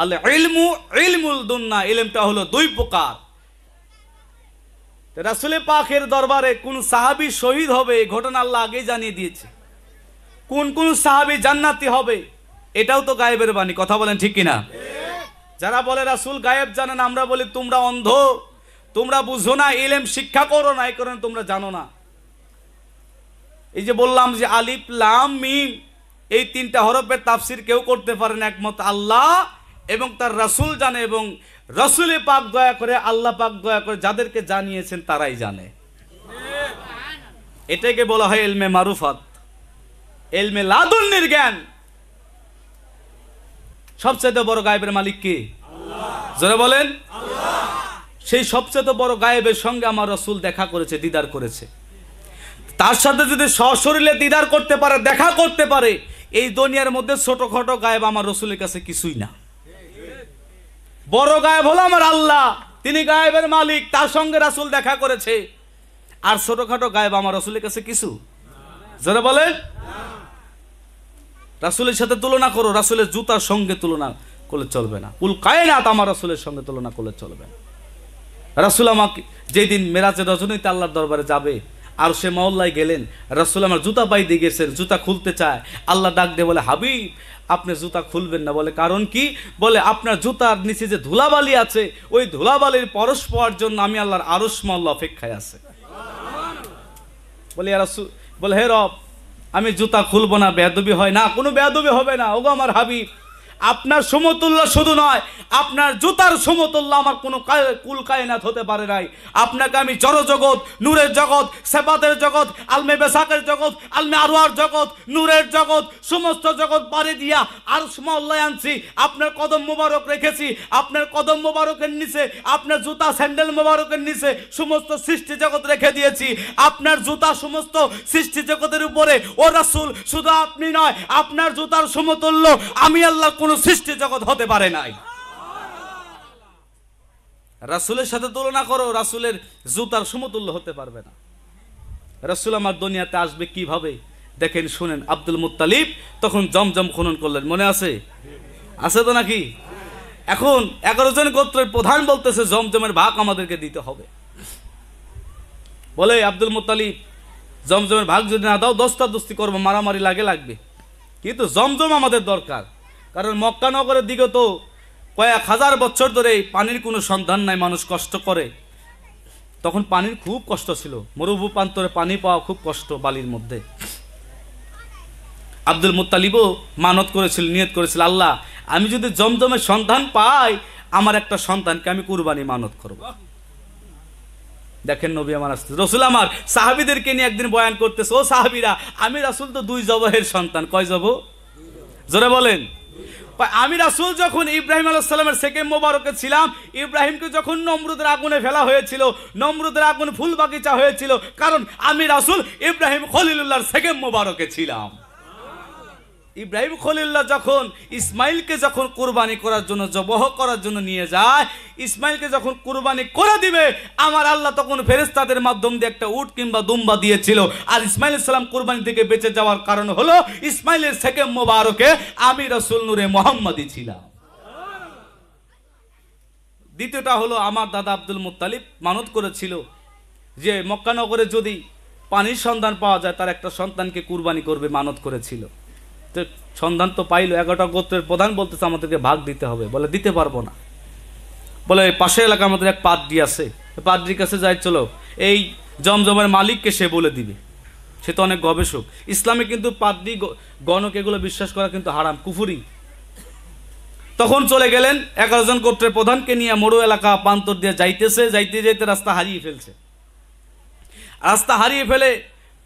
আল্লাহ ইলমু ইলমুল দুন্না ইলেমটা হলো দুই প্রকার রাসুলে পাখের দরবারে কোন সাহাবি শহীদ হবে ঘটনা আল্লাহ আগেই জানিয়ে দিয়েছে কোন কোন সাহাবি জান্নাতি হবে এটাও তো গায়েবের বাণী কথা বলেন ঠিক কিনা যারা বলে রাসুল গায়েব জানেন আমরা বলি তোমরা অন্ধ তোমরা বুঝো না এলেম শিক্ষা করো না এই কারণে তোমরা জানো না এই যে বললাম যে আলিফ লাম মিম এই তিনটা হরফের তাফসির কেউ করতে পারেন একমত আল্লাহ এবং তার রাসুল জানে এবং রসুলে পাক দয়া করে আল্লাহ পাক দয়া করে যাদেরকে জানিয়েছেন তারাই জানে এটাকে বলা হয় এলমে মারুফাত এলমে লাদুন্নির জ্ঞান সবচেয়ে বড় গায়েবের মালিক কে জোরে বলেন সেই সবচেয়ে বড় গায়েবের সঙ্গে আমার রসুল দেখা করেছে দিদার করেছে তার সাথে যদি সশরীরে দিদার করতে পারে দেখা করতে পারে এই দুনিয়ার মধ্যে ছোটখাটো গায়েব আমার রসুলের কাছে কিছুই না বড় গায়েব হলো আমার আল্লাহ তিনি গায়েবের মালিক তার সঙ্গে রাসুল দেখা করেছে আর ছোটখাটো গায়েব আমার রসুলের কাছে কিছু যারা বলে রাসুলের সাথে তুলনা করো রাসুলের জুতার সঙ্গে তুলনা করলে চলবে না উল কায়নাত আমার রাসুলের সঙ্গে তুলনা করলে চলবে না রাসুল আমাকে যেদিন মেরাজের রজনীতে আল্লাহর দরবারে যাবে আর সে মহল্লায় গেলেন রাসুল আমার জুতা পাই দিয়ে গেছেন জুতা খুলতে চায় আল্লাহ ডাক দিয়ে বলে হাবিব আপনি জুতা খুলবেন না বলে কারণ কি বলে আপনার জুতার নিচে যে ধুলাবালি আছে ওই ধুলাবালির পরশ পাওয়ার জন্য আমি আল্লাহর আরস মল্লা অপেক্ষায় আছে বলে ইয়ারা বলে হে রব আমি জুতা খুলবো না বেদবি হয় না কোনো বেদবি হবে না ওগো আমার হাবিব আপনার সমতুল্য শুধু নয় আপনার জুতার সমতুল্য আমার কোনো কুল কায়নাত হতে পারে নাই আপনাকে আমি জড়জগৎ নূরের জগৎ সেবাতের জগৎ আলমে বেসাকের জগৎ আলমে আরোয়ার জগৎ নূরের জগৎ সমস্ত জগৎ পারে দিয়া আর সমল্লায় আনছি আপনার কদম মোবারক রেখেছি আপনার কদম মোবারকের নিচে আপনার জুতা স্যান্ডেল মোবারকের নিচে সমস্ত সৃষ্টি জগৎ রেখে দিয়েছি আপনার জুতা সমস্ত সৃষ্টি জগতের উপরে ও রাসুল শুধু আপনি নয় আপনার জুতার সমতুল্য আমি আল্লাহ কোনো সৃষ্টি জগৎ হতে পারে নাই রাসুলের সাথে তুলনা করো রাসুলের জুতার সমতুল্য হতে পারবে না রাসুল আমার দুনিয়াতে আসবে কিভাবে দেখেন শুনেন আব্দুল মুতালিব তখন জমজম খনন করলেন মনে আছে আছে তো নাকি এখন এগারো জন গোত্রের প্রধান বলতেছে জমজমের ভাগ আমাদেরকে দিতে হবে বলে আব্দুল মুতালিব জমজমের ভাগ যদি না দাও দস্তা দস্তি করবো মারামারি লাগে লাগবে কিন্তু জমজম আমাদের দরকার কারণ মক্কানগরের দিকে তো কয়েক হাজার বছর ধরে পানির কোনো সন্ধান নাই মানুষ কষ্ট করে তখন পানির খুব কষ্ট ছিল মরুভূপান্তরে পানি পাওয়া খুব কষ্ট বালির মধ্যে আব্দুল মুতালিবও মানত করেছিল নিয়ত করেছিল আল্লাহ আমি যদি জমজমের সন্ধান পাই আমার একটা সন্তানকে আমি কুরবানি মানত করব দেখেন নবী আমার আসতে রসুল আমার সাহাবিদেরকে নিয়ে একদিন বয়ান করতেছে ও সাহাবিরা আমি রাসুল তো দুই জবহের সন্তান কয় জব জোরে বলেন আমি রাসুল যখন ইব্রাহিম আলাইসাল্লামের সেকেন্ড মোবারকে ছিলাম ইব্রাহিমকে যখন নমরুদের আগুনে ফেলা হয়েছিল নমরুদের আগুন ফুল বাগিচা হয়েছিল কারণ আমি রাসুল ইব্রাহিম খলিলুল্লাহর সেকেন্ড মোবারকে ছিলাম ইব্রাহিম খলিল্লা যখন ইসমাইলকে যখন কোরবানি করার জন্য জবহ করার জন্য নিয়ে যায় ইসমাইলকে যখন কোরবানি করে দিবে আমার আল্লাহ তখন ফেরেস্তাদের মাধ্যম দিয়ে একটা উট কিংবা দুম্বা দিয়েছিল আর ইসমাইল ইসলাম কোরবানি থেকে বেঁচে যাওয়ার কারণ হলো ইসমাইলের শেখে মোবারকে আমি রসুল নুরে মোহাম্মদী ছিলাম দ্বিতীয়টা হলো আমার দাদা আব্দুল মুতালিব মানত করেছিল যে মক্কানগরে যদি পানির সন্ধান পাওয়া যায় তার একটা সন্তানকে কুরবানি করবে মানত করেছিল সন্ধান তো পাইল এগারোটা গোত্রের প্রধান বলতেছে আমাদেরকে ভাগ দিতে হবে বলে দিতে পারবো না বলে পাশে এলাকা আমাদের এক পাদ্রি আছে পাদ্রির কাছে যাই চলো এই জমজমের মালিককে সে বলে দিবে সে তো অনেক গবেষক ইসলামে কিন্তু পাদ্রি গণক এগুলো বিশ্বাস করা কিন্তু হারাম কুফুরি তখন চলে গেলেন এগারো জন গোত্রের প্রধানকে নিয়ে মরু এলাকা প্রান্তর দিয়ে যাইতেছে যাইতে যাইতে রাস্তা হারিয়ে ফেলছে রাস্তা হারিয়ে ফেলে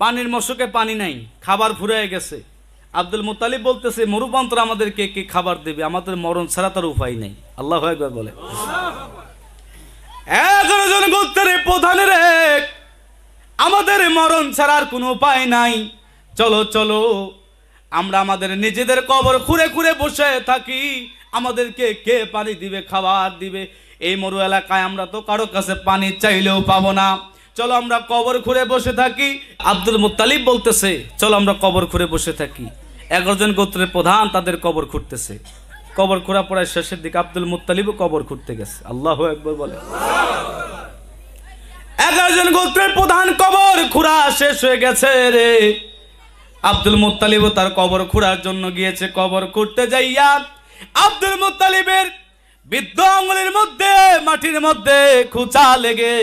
পানির মশকে পানি নাই খাবার ফুরে গেছে আব্দুল মুতালিব বলতেছে মরুপান্তর আমাদেরকে কে খাবার দেবে আমাদের মরণ ছাড়া তার উপায় নেই আল্লাহ একবার বলে প্রধানের এক আমাদের মরণ ছাড়ার কোনো উপায় নাই চলো চলো আমরা আমাদের নিজেদের কবর খুঁড়ে খুঁড়ে বসে থাকি আমাদেরকে কে পানি দিবে খাবার দিবে এই মরু এলাকায় আমরা তো কারো কাছে পানি চাইলেও পাবো না চলো আমরা কবর খুঁড়ে বসে থাকি আব্দুল মুতালিব বলতেছে চলো আমরা কবর খুঁড়ে বসে থাকি এগারোজন গোত্রের প্রধান তাদের কবর খুঁড়তেছে কবর খোঁড়া পড়ায় শেষের দিকে আব্দুল মুতালিবও কবর খুঁড়তে গেছে আল্লাহ একবার বলে এগারোজন গোত্রের প্রধান কবর খুঁড়া শেষ হয়ে গেছে রে আব্দুল মুতালিবও তার কবর খুঁড়ার জন্য গিয়েছে কবর খুঁড়তে যাইয়া আব্দুল মুতালিবের বৃদ্ধ আঙুলের মধ্যে মাটির মধ্যে খুঁচা লেগে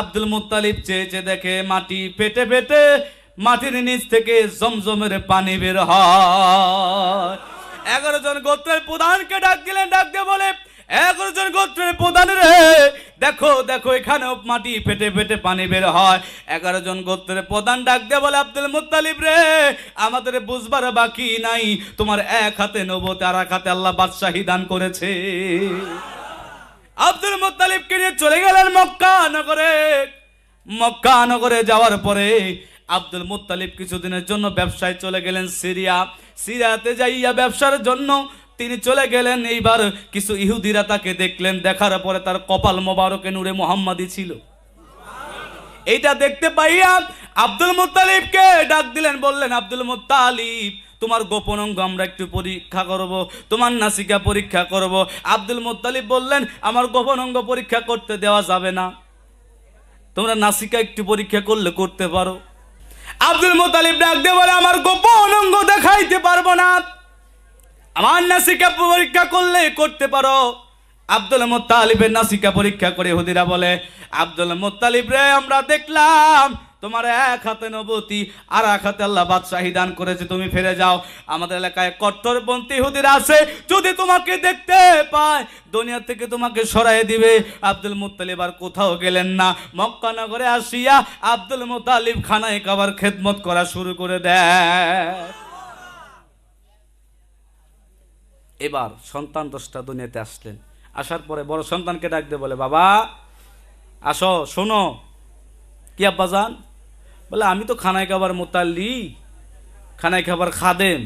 আব্দুল মুতালিব চেয়েছে দেখে মাটি পেটে পেটে মাটির নিচ থেকে জমজমের পানি বের হয় এগারো জন গোত্রের প্রধানকে ডাক দিলেন ডাক দিয়ে বলে একজন গোত্রের প্রধান রে দেখো দেখো এখানে মাটি পেটে পেটে পানি বের হয় এগারো জন গোত্রের প্রধান ডাক দিয়ে বলে আব্দুল মুতালিব রে আমাদের বুঝবার বাকি নাই তোমার এক হাতে নেবো তার এক হাতে আল্লাহ বাদশাহী দান করেছে আব্দুল মুতালিবকে নিয়ে চলে গেলেন মক্কা নগরে মক্কা নগরে যাওয়ার পরে আব্দুল মুতালিব কিছুদিনের জন্য ব্যবসায় চলে গেলেন সিরিয়া সিরিয়াতে যাইয়া ব্যবসার জন্য তিনি চলে গেলেন এইবার কিছু ইহুদিরা তাকে দেখলেন দেখার পরে তার কপাল মোবারকে নূরে মোহাম্মদী ছিল এইটা দেখতে পাইয়া আব্দুল মুতালিবকে ডাক দিলেন বললেন আব্দুল মুতালিব তোমার গোপন অঙ্গ আমরা একটু পরীক্ষা করব তোমার নাসিকা পরীক্ষা করব আব্দুল মুতালিব বললেন আমার গোপন অঙ্গ পরীক্ষা করতে দেওয়া যাবে না তোমরা নাসিকা একটু পরীক্ষা করলে করতে পারো আব্দুল মোতালিব ডাক দেওয়ার আমার গোপন অঙ্গ দেখাইতে পারবো না আমার নাসিকা পরীক্ষা করলে করতে পারো আব্দুল মোত্তালিবের নাসিকা পরীক্ষা করে হুদিরা বলে আব্দুল মোত্তালিব রে আমরা দেখলাম তোমার এক হাতে নবতী আর এক হাতে আল্লাহ বাদশাহী দান করেছে তুমি ফিরে যাও আমাদের এলাকায় কট্টরপন্থী হুদির আছে যদি তোমাকে দেখতে পায় দুনিয়া থেকে তোমাকে সরাই দিবে আব্দুল মুতালিব আর কোথাও গেলেন না মক্কানগরে আসিয়া আব্দুল মুতালিব খানায় খাবার খেদমত করা শুরু করে দেয় এবার সন্তান দশটা দুনিয়াতে আসলেন আসার পরে বড় সন্তানকে ডাকতে বলে বাবা আসো শোনো কি যান বলে আমি তো খানায় খাবার মোতাল্লি খানায় খাবার খাদেম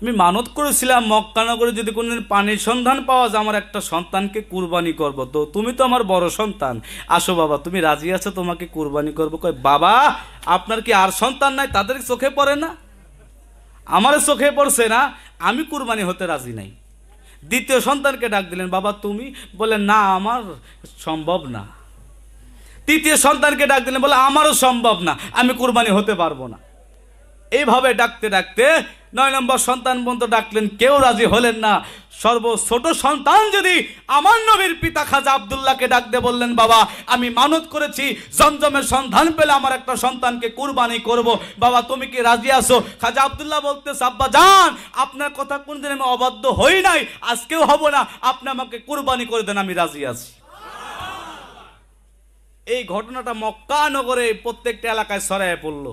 আমি মানত করেছিলাম মক্কানগরে যদি কোনোদিন পানির সন্ধান পাওয়া যায় আমার একটা সন্তানকে কুরবানি করব তো তুমি তো আমার বড় সন্তান আসো বাবা তুমি রাজি আছো তোমাকে কুরবানি করবো কয় বাবা আপনার কি আর সন্তান নাই তাদের চোখে পড়ে না আমার চোখে পড়ছে না আমি কুরবানি হতে রাজি নাই দ্বিতীয় সন্তানকে ডাক দিলেন বাবা তুমি বলে না আমার সম্ভব না তৃতীয় সন্তানকে ডাক দিলেন বলে আমারও সম্ভব না আমি কুরবানি হতে পারবো না এইভাবে ডাকতে ডাকতে নয় নম্বর সন্তান পর্যন্ত ডাকলেন কেউ রাজি হলেন না সর্বছোট সন্তান যদি আমার নবীর পিতা খাজা আবদুল্লাহকে ডাকতে বললেন বাবা আমি মানত করেছি জমজমের সন্ধান পেলে আমার একটা সন্তানকে কুরবানি করব বাবা তুমি কি রাজি আছো খাজা আবদুল্লাহ বলতে সাব্বা যান আপনার কথা কোনদিন আমি অবাধ্য হই নাই আজকেও হব না আপনি আমাকে কুরবানি করে দেন আমি রাজি আছি এই ঘটনাটা মক্কা নগরে প্রত্যেকটা এলাকায় সরাইয়া পড়লো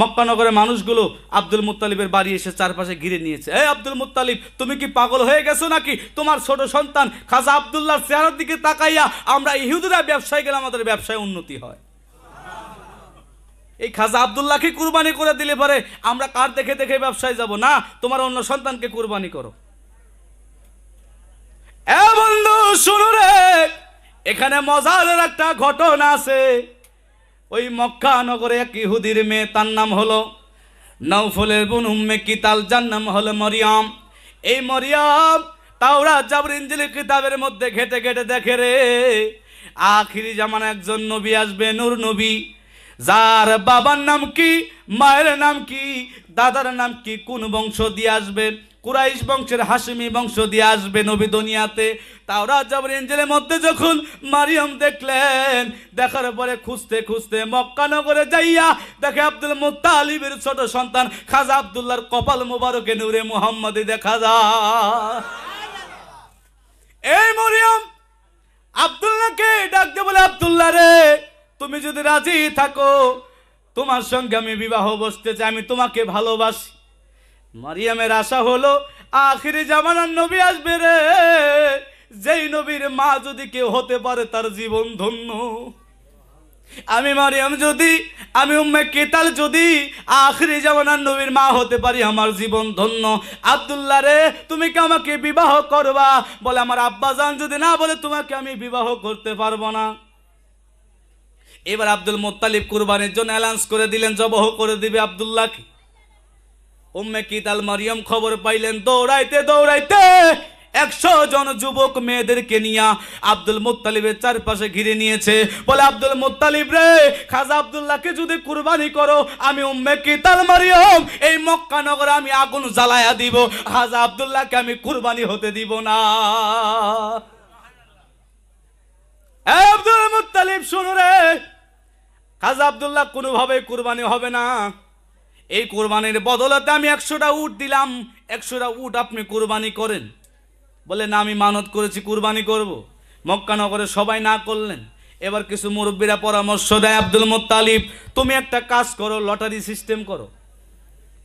মক্কানগরের মানুষগুলো আব্দুল মুতালিবের বাড়ি এসে চারপাশে ঘিরে নিয়েছে এই আব্দুল মুতালিব তুমি কি পাগল হয়ে গেছো নাকি তোমার ছোট সন্তান খাজা আবদুল্লাহর চেহারার দিকে তাকাইয়া আমরা ইহুদুরা ব্যবসায় গেলে আমাদের ব্যবসায় উন্নতি হয় এই খাজা আবদুল্লাহকে কুরবানি করে দিলে পারে আমরা কার দেখে দেখে ব্যবসায় যাব না তোমার অন্য সন্তানকে কুরবানি করো এ বন্ধু শুনুরে রে এখানে মজার একটা ঘটনা আছে ওই মক্কা নগরে এক ইহুদির মেয়ে তার নাম হলো নৌফলের বোন উম্মে কিতাল যার নাম হলো মরিয়াম এই মরিয়াম তাওরা জাবরিঞ্জিল কিতাবের মধ্যে ঘেটে ঘেটে দেখে রে আখিরি জামান একজন নবী আসবে নূর নবী যার বাবার নাম কি মায়ের নাম কি দাদার নাম কি কোন বংশ দিয়ে আসবেন কুরাইশ বংশের হাসিমি বংশ দিয়ে আসবে নবী দুনিয়াতে তাও রাজাবর এঞ্জেলের মধ্যে যখন মারিয়াম দেখলেন দেখার পরে খুঁজতে খুঁজতে মক্কানগরে যাইয়া দেখে আব্দুল মুতালিবের ছোট সন্তান খাজা আবদুল্লার কপাল মুবারকে নূরে মুহাম্মদে দেখা যা এই মরিয়াম আবদুল্লাহকে ডাকতে বলে আবদুল্লাহ রে তুমি যদি রাজি থাকো তোমার সঙ্গে আমি বিবাহ বসতে চাই আমি তোমাকে ভালোবাসি মারিয়ামের আশা হলো আখিরি জামানার নবী আসবে রে যেই নবীর মা যদি কেউ হতে পারে তার জীবন ধন্য আমি মারিয়াম যদি আমি উম্মে কেতাল যদি আখরি জামানার নবীর মা হতে পারি আমার জীবন ধন্য আবদুল্লা রে তুমি কি আমাকে বিবাহ করবা বলে আমার আব্বা যান যদি না বলে তোমাকে আমি বিবাহ করতে পারবো না এবার আব্দুল মোত্তালিব কুরবানির জন্য অ্যালান্স করে দিলেন জবহ করে দিবে আবদুল্লাহকে উম্মে কিতাল মারিয়াম খবর পাইলেন দৌড়াইতে দৌড়াইতে একশো জন যুবক মেয়েদেরকে নিয়ে আব্দুল মোত্তালিবের চারপাশে ঘিরে নিয়েছে বলে আব্দুল মোত্তালিব রে খাজা আবদুল্লাহকে যদি কুরবানি করো আমি উম্মে কিতাল মারিয়াম এই মক্কা নগরে আমি আগুন জ্বালায়া দিব খাজা আবদুল্লাহকে আমি কুরবানি হতে দিব না আব্দুল মুতালিব শুনো রে খাজা আবদুল্লাহ কোনোভাবে কুরবানি হবে না এই কোরবানির বদলাতে আমি একশোটা উট দিলাম একশোটা উট আপনি কোরবানি করেন বলে না আমি মানত করেছি কোরবানি করব। মক্কানগরে সবাই না করলেন এবার কিছু মুরব্বীরা পরামর্শ দেয় আব্দুল মোত্তালিব তুমি একটা কাজ করো লটারি সিস্টেম করো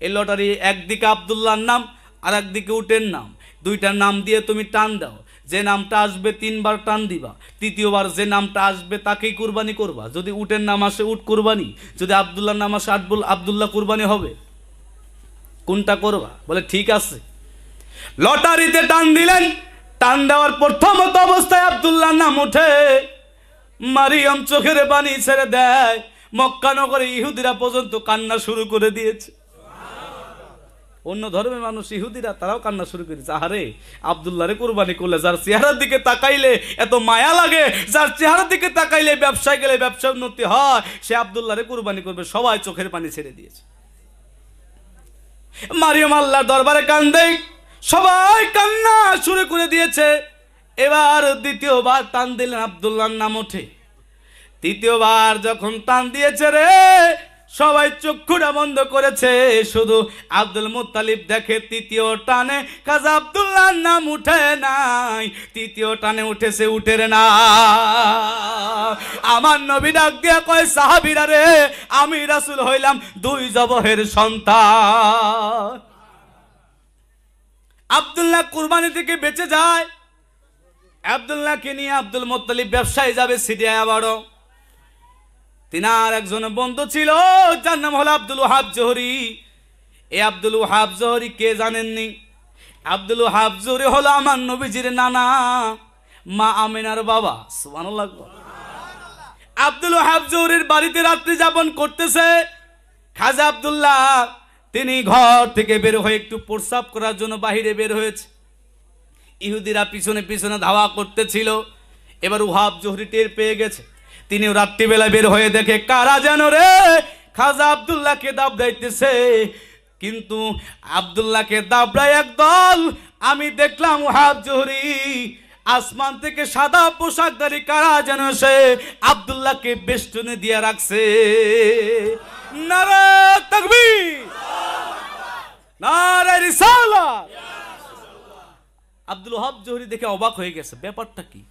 এই লটারি একদিকে আবদুল্লার নাম আর একদিকে উটের নাম দুইটার নাম দিয়ে তুমি টান দাও যে নামটা আসবে তিনবার টান দিবা তৃতীয়বার যে নামটা আসবে তাকেই কুরবানি করবা যদি উটের নাম আসে উট কুরবানি যদি আবদুল্লার নাম আসে আটবুল আবদুল্লাহ কুরবানি হবে কোনটা করবা বলে ঠিক আছে লটারিতে টান দিলেন টান দেওয়ার প্রথমত অবস্থায় আবদুল্লাহ নাম উঠে মারিয়াম চোখের পানি ছেড়ে দেয় মক্কানগরে ইহুদিরা পর্যন্ত কান্না শুরু করে দিয়েছে অন্য ধর্মের মানুষ ইহুদিরা তারাও কান্না শুরু করেছে আহারে রে কোরবানি করলে যার চেহারার দিকে তাকাইলে এত মায়া লাগে যার চেহারার দিকে তাকাইলে ব্যবসায় গেলে ব্যবসা উন্নতি হয় সে রে কোরবানি করবে সবাই চোখের পানি ছেড়ে দিয়েছে মারিয়াম আল্লাহর দরবারে কান্দে সবাই কান্না শুরু করে দিয়েছে এবার দ্বিতীয়বার টান দিলেন আবদুল্লার নাম ওঠে তৃতীয়বার যখন টান দিয়েছে রে সবাই চক্ষুটা বন্ধ করেছে শুধু আব্দুল মুতালিব দেখে তৃতীয় টানে কাজ আবদুল্লাহর নাম উঠে নাই তৃতীয় টানে উঠেছে উঠে রে না আমার নবী ডাক দিয়া কয় সাহাবিরা রে আমি রাসুল হইলাম দুই জবহের সন্তান আবদুল্লাহ কুরবানি থেকে বেঁচে যায় আবদুল্লাহকে নিয়ে আব্দুল মুতালিব ব্যবসায় যাবে সিরিয়ায় আবারও তিনার একজন বন্ধু ছিল যার নাম হলো আব্দুল হাব জহরি এ আব্দুল হাব জহরি কে জানেননি আব্দুল হাব জহরি হলো আমার নবীজির নানা মা আমিনার বাবা সুমান আব্দুল হাব জহরির বাড়িতে রাত্রি যাপন করতেছে খাজা আব্দুল্লাহ তিনি ঘর থেকে বের হয়ে একটু প্রস্রাব করার জন্য বাহিরে বের হয়েছে ইহুদিরা পিছনে পিছনে ধাওয়া করতেছিল এবার উহাব জহরি টের পেয়ে গেছে তিনি রাত্রিবেলা বের হয়ে দেখে কারা যেন রে খাজা আবদুল্লাহকে দাব দাইতেছে কিন্তু আবদুল্লাহকে দাবড়ায় একদল আমি দেখলাম হাত জহরি আসমান থেকে সাদা পোশাকধারী কারা যেন সে আবদুল্লাহকে বেষ্টনে দিয়ে রাখছে নারা আব্দুল হাব জহরি দেখে অবাক হয়ে গেছে ব্যাপারটা কি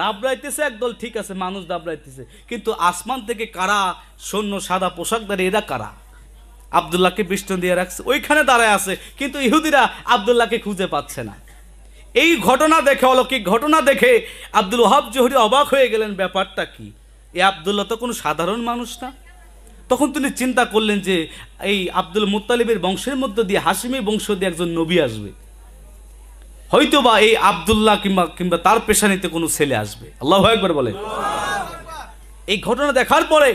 দাবড়াইতেছে একদল ঠিক আছে মানুষ দাবড়াইতেছে কিন্তু আসমান থেকে কারা সৈন্য সাদা পোশাকদারি এরা কারা আবদুল্লাহকে বিষ্ণু দিয়ে রাখছে ওইখানে দাঁড়ায় আছে কিন্তু ইহুদিরা আবদুল্লাহকে খুঁজে পাচ্ছে না এই ঘটনা দেখে অলৌকিক ঘটনা দেখে আব্দুল ওহাব জহরি অবাক হয়ে গেলেন ব্যাপারটা কি এ আবদুল্লাহ তো কোনো সাধারণ মানুষ না তখন তিনি চিন্তা করলেন যে এই আব্দুল মুতালিবের বংশের মধ্য দিয়ে হাসিমি বংশ দিয়ে একজন নবী আসবে হয়তো বা এই আবদুল্লাহ কিংবা কিংবা তার পেশানিতে কোনো ছেলে আসবে আল্লাহ একবার বলে এই ঘটনা দেখার পরে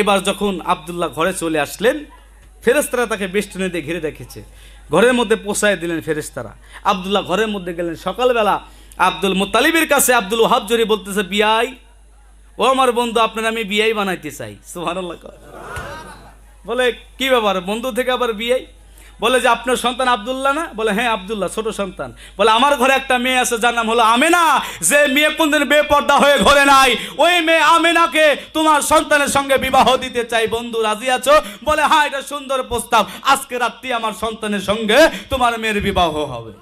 এবার যখন আবদুল্লাহ ঘরে চলে আসলেন ফেরেস্তারা তাকে বেষ্টনে দিয়ে ঘিরে রেখেছে ঘরের মধ্যে পোষায় দিলেন ফেরেস্তারা আবদুল্লাহ ঘরের মধ্যে গেলেন সকালবেলা আব্দুল মোতালিবের কাছে আব্দুল ওহাব জরি বলতেছে বিয়াই ও আমার বন্ধু আপনার আমি বিয়াই বানাইতে চাই সুহান বলে কি ব্যাপার বন্ধু থেকে আবার বিয়াই বলে যে আপনার সন্তান আবদুল্লাহ না বলে হ্যাঁ আবদুল্লাহ ছোট সন্তান বলে আমার ঘরে একটা মেয়ে আছে যার নাম হলো আমেনা যে মেয়ে কোনদিন বেপর্দা হয়ে ঘরে নাই ওই মেয়ে আমেনাকে তোমার সন্তানের সঙ্গে বিবাহ দিতে চাই বন্ধু রাজি আছো বলে হ্যাঁ এটা সুন্দর প্রস্তাব আজকে রাত্রি আমার সন্তানের সঙ্গে তোমার মেয়ের বিবাহ হবে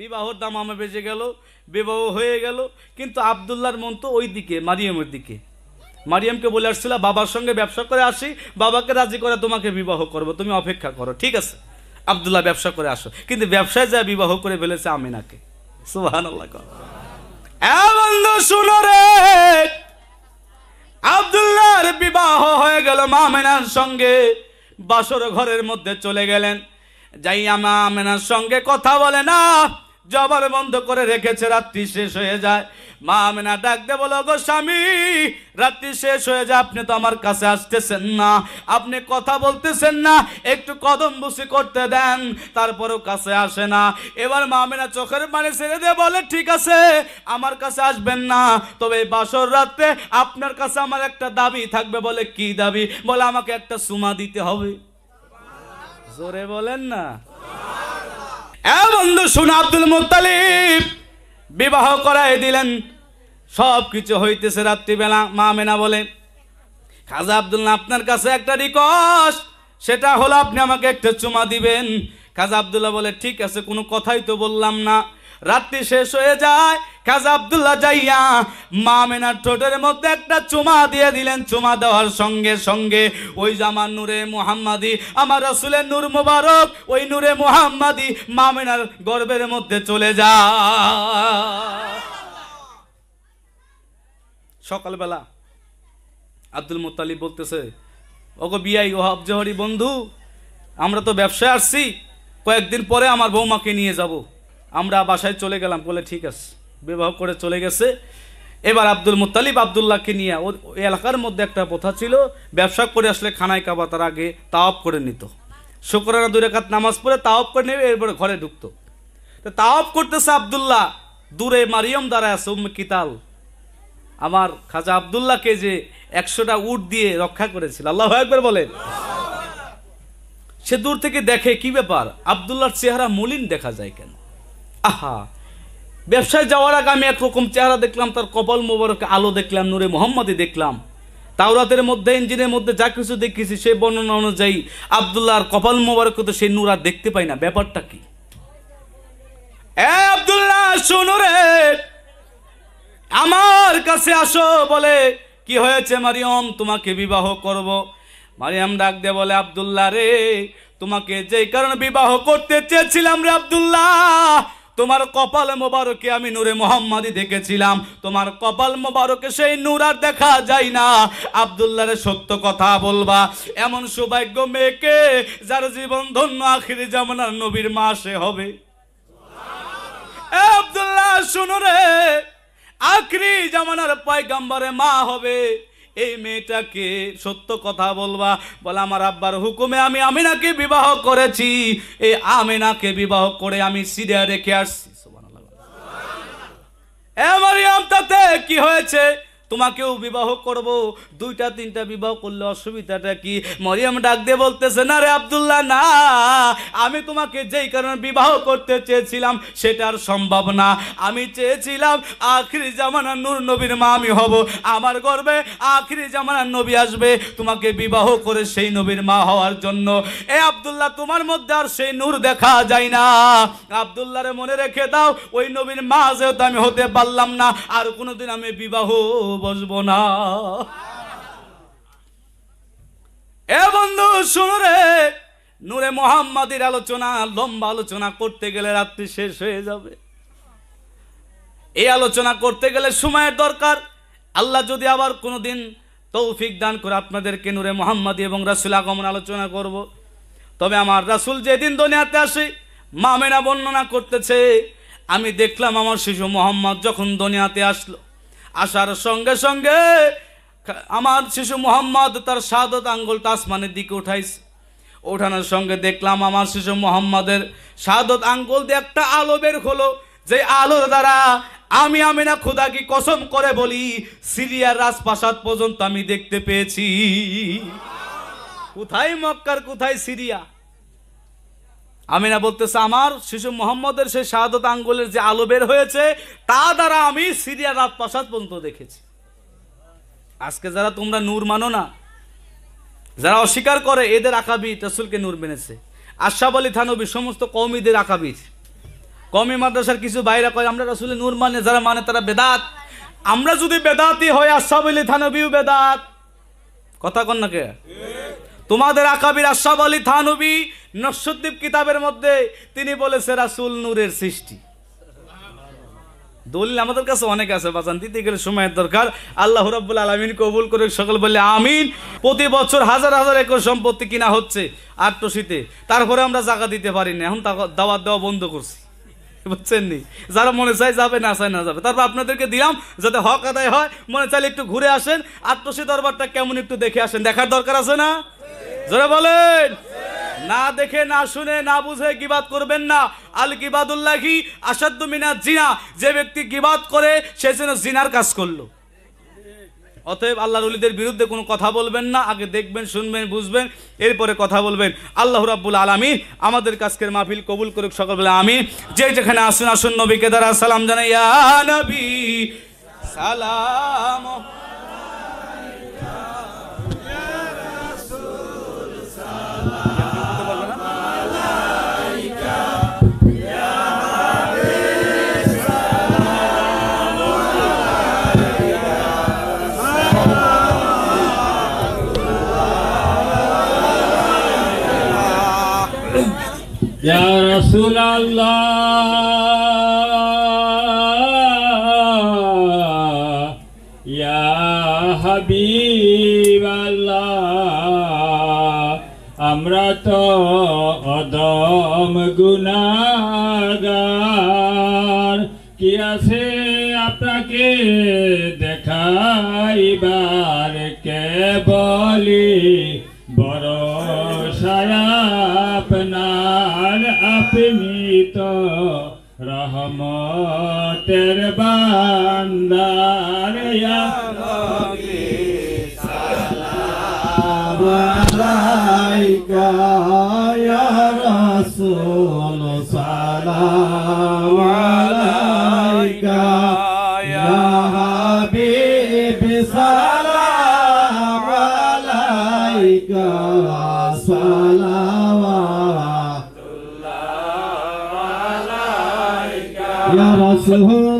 বিবাহর দাম আমে বেজে গেল বিবাহ হয়ে গেল কিন্তু আবদুল্লার মন তো ওই দিকে মারিয়ামের দিকে মারিয়ামকে বলে আসছিল বাবার সঙ্গে ব্যবসা করে আসি বাবাকে রাজি করে তোমাকে বিবাহ করবো তুমি অপেক্ষা করো ঠিক আছে আবদুল্লাহ ব্যবসা করে আসো কিন্তু ব্যবসায় যা বিবাহ করে ফেলেছে আমিনাকে সুবাহান রে আবদুল্লাহর বিবাহ হয়ে গেল মামেনার সঙ্গে বাসর ঘরের মধ্যে চলে গেলেন যাই আমা আমেনার সঙ্গে কথা বলে না জবাব বন্ধ করে রেখেছে রাত্রি শেষ হয়ে যায় মা আমিনা ডাক দে বলো গো স্বামী রাত্রি শেষ হয়ে যায় আপনি তো আমার কাছে আসতেছেন না আপনি কথা বলতেছেন না একটু কদম বসে করতে দেন তারপরেও কাছে আসে না এবার মা আমিনা চোখের পানি ছেড়ে দিয়ে বলে ঠিক আছে আমার কাছে আসবেন না তবে এই বাসর রাতে আপনার কাছে আমার একটা দাবি থাকবে বলে কি দাবি বলে আমাকে একটা সুমা দিতে হবে জোরে বলেন না বন্ধু শুন আব্দুল মুতালিব বিবাহ করাই দিলেন সব কিছু হইতেছে রাত্রিবেলা মা মেনা বলে খাজা আবদুল্লাহ আপনার কাছে একটা রিকোয়েস্ট সেটা হলো আপনি আমাকে একটা চুমা দিবেন খাজা আবদুল্লাহ বলে ঠিক আছে কোনো কথাই তো বললাম না রাত্রি শেষ হয়ে যায় কাজা আবদুল্লাহ যাইয়া মামেনার ঠোঁটের মধ্যে একটা চুমা দিয়ে দিলেন চুমা দেওয়ার সঙ্গে সঙ্গে ওই জামান নূরে মুহাম্মাদি আমার রসুলের নূর মুবারক ওই নূরে মুহাম্মাদি মামেনার গর্বের মধ্যে চলে যা সকালবেলা আব্দুল মোতালি বলতেছে ওগো বিআই ও আবজহরি বন্ধু আমরা তো ব্যবসায় আসছি কয়েকদিন পরে আমার বৌমাকে নিয়ে যাব আমরা বাসায় চলে গেলাম বলে ঠিক আছে বিবাহ করে চলে গেছে এবার আব্দুল মুতালিব আবদুল্লাহকে নিয়ে ও এলাকার মধ্যে একটা প্রথা ছিল ব্যবসা করে আসলে খানায় কাবা তার আগে তাওয়াপ করে নিত শুক্রানা দুই রেখাত নামাজ পড়ে তাওয়াপ করে নেবে এরপরে ঘরে ঢুকতো তো তাওয়াপ করতেছে আবদুল্লাহ দূরে মারিয়ম দ্বারা আছে উম কিতাল আমার খাজা আবদুল্লাহকে যে একশোটা উট দিয়ে রক্ষা করেছিল আল্লাহ একবার বলেন সে দূর থেকে দেখে কি ব্যাপার আবদুল্লাহর চেহারা মলিন দেখা যায় কেন আহা ব্যবসায় যাওয়ার আগে আমি একরকম চেহারা দেখলাম তার কপাল মোবারকে আলো দেখলাম নূরে মোহাম্মদে দেখলাম তাওরাতের মধ্যে ইঞ্জিনের মধ্যে যা কিছু দেখেছি সেই বর্ণনা অনুযায়ী আবদুল্লাহর কপাল মোবারক তো সেই নূর আর দেখতে পাই না ব্যাপারটা কি আবদুল্লাহ শোনো রে আমার কাছে আসো বলে কি হয়েছে মারিয়ম তোমাকে বিবাহ করব মারিয়াম ডাক দে বলে আবদুল্লাহ রে তোমাকে যেই কারণে বিবাহ করতে চেয়েছিলাম রে আবদুল্লাহ তোমার কপাল মোবারকে আমি নূরে মোহাম্মদী দেখেছিলাম তোমার কপাল মোবারকে সেই নূর আর দেখা যায় না আবদুল্লারে সত্য কথা বলবা এমন সৌভাগ্য মেয়েকে যার জীবন ধন্য আখিরি জামানার নবীর মাসে হবে আবদুল্লাহ শুনো রে আখরি জামানার পয়গাম্বরে মা হবে এই মেয়েটাকে সত্য কথা বলবা বলে আমার আব্বার হুকুমে আমি আমিনাকে বিবাহ করেছি এই আমিনাকে বিবাহ করে আমি সিরিয়া রেখে আসছি এ মারিয়াম তাতে কি হয়েছে তোমাকেও বিবাহ করব দুইটা তিনটা বিবাহ করলে অসুবিধাটা কি মরিয়াম ডাক দিয়ে বলতেছে না রে আবদুল্লাহ না আমি তোমাকে যেই কারণে বিবাহ করতে চেয়েছিলাম সেটার সম্ভব না আমি চেয়েছিলাম আখরি জামানা নূর নবীর মা আমি হব আমার গর্বে আখরি জামানার নবী আসবে তোমাকে বিবাহ করে সেই নবীর মা হওয়ার জন্য এ আবদুল্লাহ তোমার মধ্যে আর সেই নূর দেখা যায় না আবদুল্লাহরে মনে রেখে দাও ওই নবীর মা যেহেতু আমি হতে পারলাম না আর কোনোদিন আমি বিবাহ বসব না এ বন্ধু শুনরে নূরে মোহাম্মদের আলোচনা লম্বা আলোচনা করতে গেলে রাত্রি শেষ হয়ে যাবে এই আলোচনা করতে গেলে সময়ের দরকার আল্লাহ যদি আবার কোনো দিন তৌফিক দান করে আপনাদেরকে নূরে মোহাম্মদ এবং রাসুল আগমন আলোচনা করব। তবে আমার রাসুল যেদিন দুনিয়াতে আসে মামেনা বর্ণনা করতেছে আমি দেখলাম আমার শিশু মোহাম্মদ যখন দুনিয়াতে আসলো আসার সঙ্গে সঙ্গে আমার শিশু মোহাম্মদ তার সাদত আঙ্গুল তাসমানের দিকে উঠাইছে ওঠানোর সঙ্গে দেখলাম আমার শিশু মোহাম্মদের সাদত আঙ্গুল দিয়ে একটা আলো বের হলো যে আলোর দ্বারা আমি আমি না খুদা কি কসম করে বলি সিরিয়ার রাজপ্রাসাদ পর্যন্ত আমি দেখতে পেয়েছি কোথায় মক্কার কোথায় সিরিয়া আমিনা বলতেছে আমার শিশু মোহাম্মদের সেই শাহাদত আঙ্গুলের যে আলো বের হয়েছে তা দ্বারা আমি সিরিয়ার রাত প্রাসাদ পর্যন্ত দেখেছি আজকে যারা তোমরা নূর মানো না যারা অস্বীকার করে এদের আকাবির রসুলকে নূর মেনেছে আশাব আলী থানবি সমস্ত কৌমিদের আকাবির কমি মাদ্রাসার কিছু বাইরা কয় আমরা রসুলে নূর মানে যারা মানে তারা বেদাত আমরা যদি বেদাতি হয় আশাব থানবিও বেদাত কথা কন না কে তোমাদের আকাবির আশাব আলী থানবি নসুদ্দীপ কিতাবের মধ্যে তিনি বলেছে রাসুল নূরের সৃষ্টি দলিল আমাদের কাছে অনেক আছে বাজান দিতে গেলে সময়ের দরকার আল্লাহ রব্বুল আলমিন কবুল করে সকল বলে আমিন প্রতি বছর হাজার হাজার একর সম্পত্তি কিনা হচ্ছে আটটসিতে তারপরে আমরা জাগা দিতে পারি না এখন দাওয়াত দেওয়া বন্ধ করছি নি যারা মনে চায় যাবে না চায় না যাবে তারপর আপনাদেরকে দিলাম যাতে হক আদায় হয় মনে চাইলে একটু ঘুরে আসেন আত্মসী দরবারটা কেমন একটু দেখে আসেন দেখার দরকার আছে না যারা বলেন না দেখে না শুনে না বুঝে গিবাদ করবেন না আল গিবাদুল্লাহি আসাদ্দু মিনা জিনা যে ব্যক্তি গিবাদ করে সে যেন জিনার কাজ করলো অতএব আল্লাহ রুলিদের বিরুদ্ধে কোনো কথা বলবেন না আগে দেখবেন শুনবেন বুঝবেন এরপরে কথা বলবেন আল্লাহ রাব্বুল আলমী আমাদের কাজকের মাহফিল কবুল করুক সকলবেলা আমি যে যেখানে আসুন আসুন নবীকে দ্বারা সালাম জানাই সালাম ইয়া রাসূলুল্লাহ ইয়া হাবিবাল্লাহ আমরা তো অদম গুনাগার কি আছে আপনাকে দেখাইবার কে বলি রহমতের বান্দার নবী সালাম আলাইকা ইয়া রাসূল সালাম Hmm.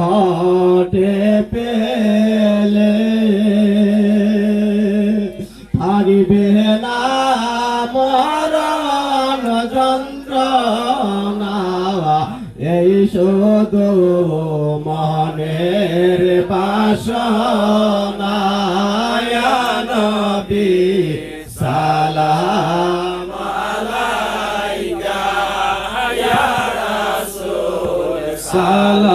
ঘটে পেলে থাকবে না মরণ যন্ত্রণা এই শোধ মনের পাশ সালা Salah.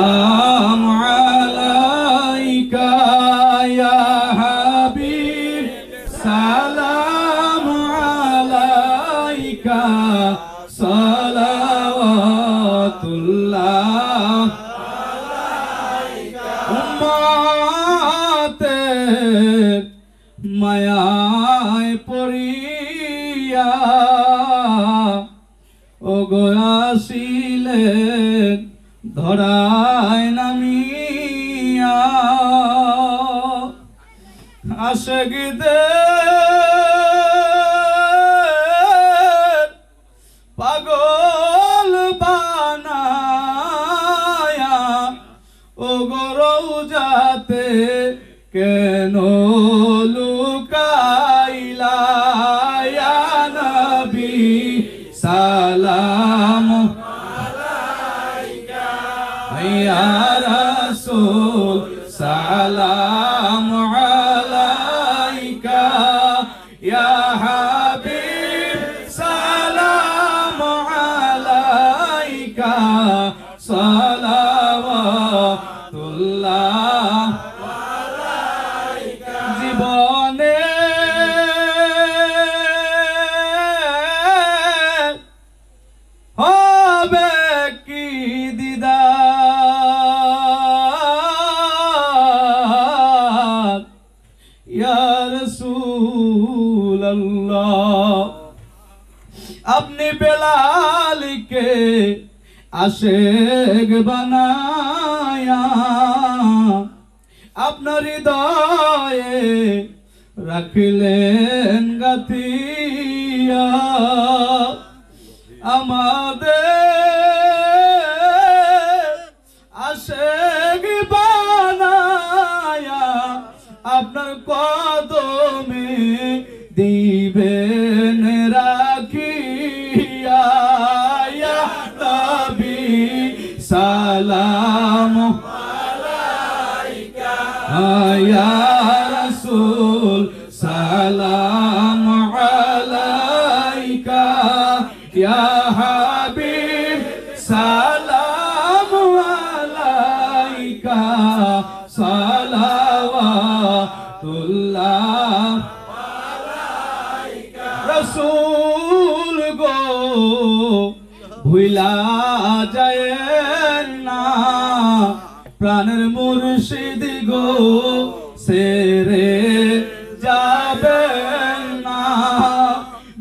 say.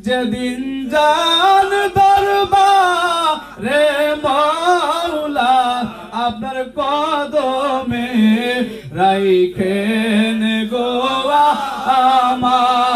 যেদিন জান দরবারে মাওলা আপনার কদমে রাইখেন গোয়া আমার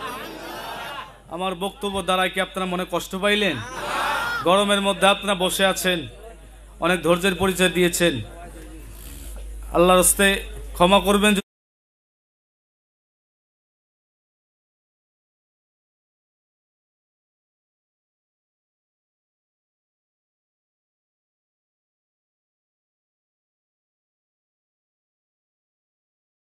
আমার বক্তব্য দ্বারা কি আপনারা মনে কষ্ট পাইলেন গরমের মধ্যে আপনারা বসে আছেন অনেক ধৈর্যের পরিচয় দিয়েছেন আল্লাহর হস্তে ক্ষমা করবেন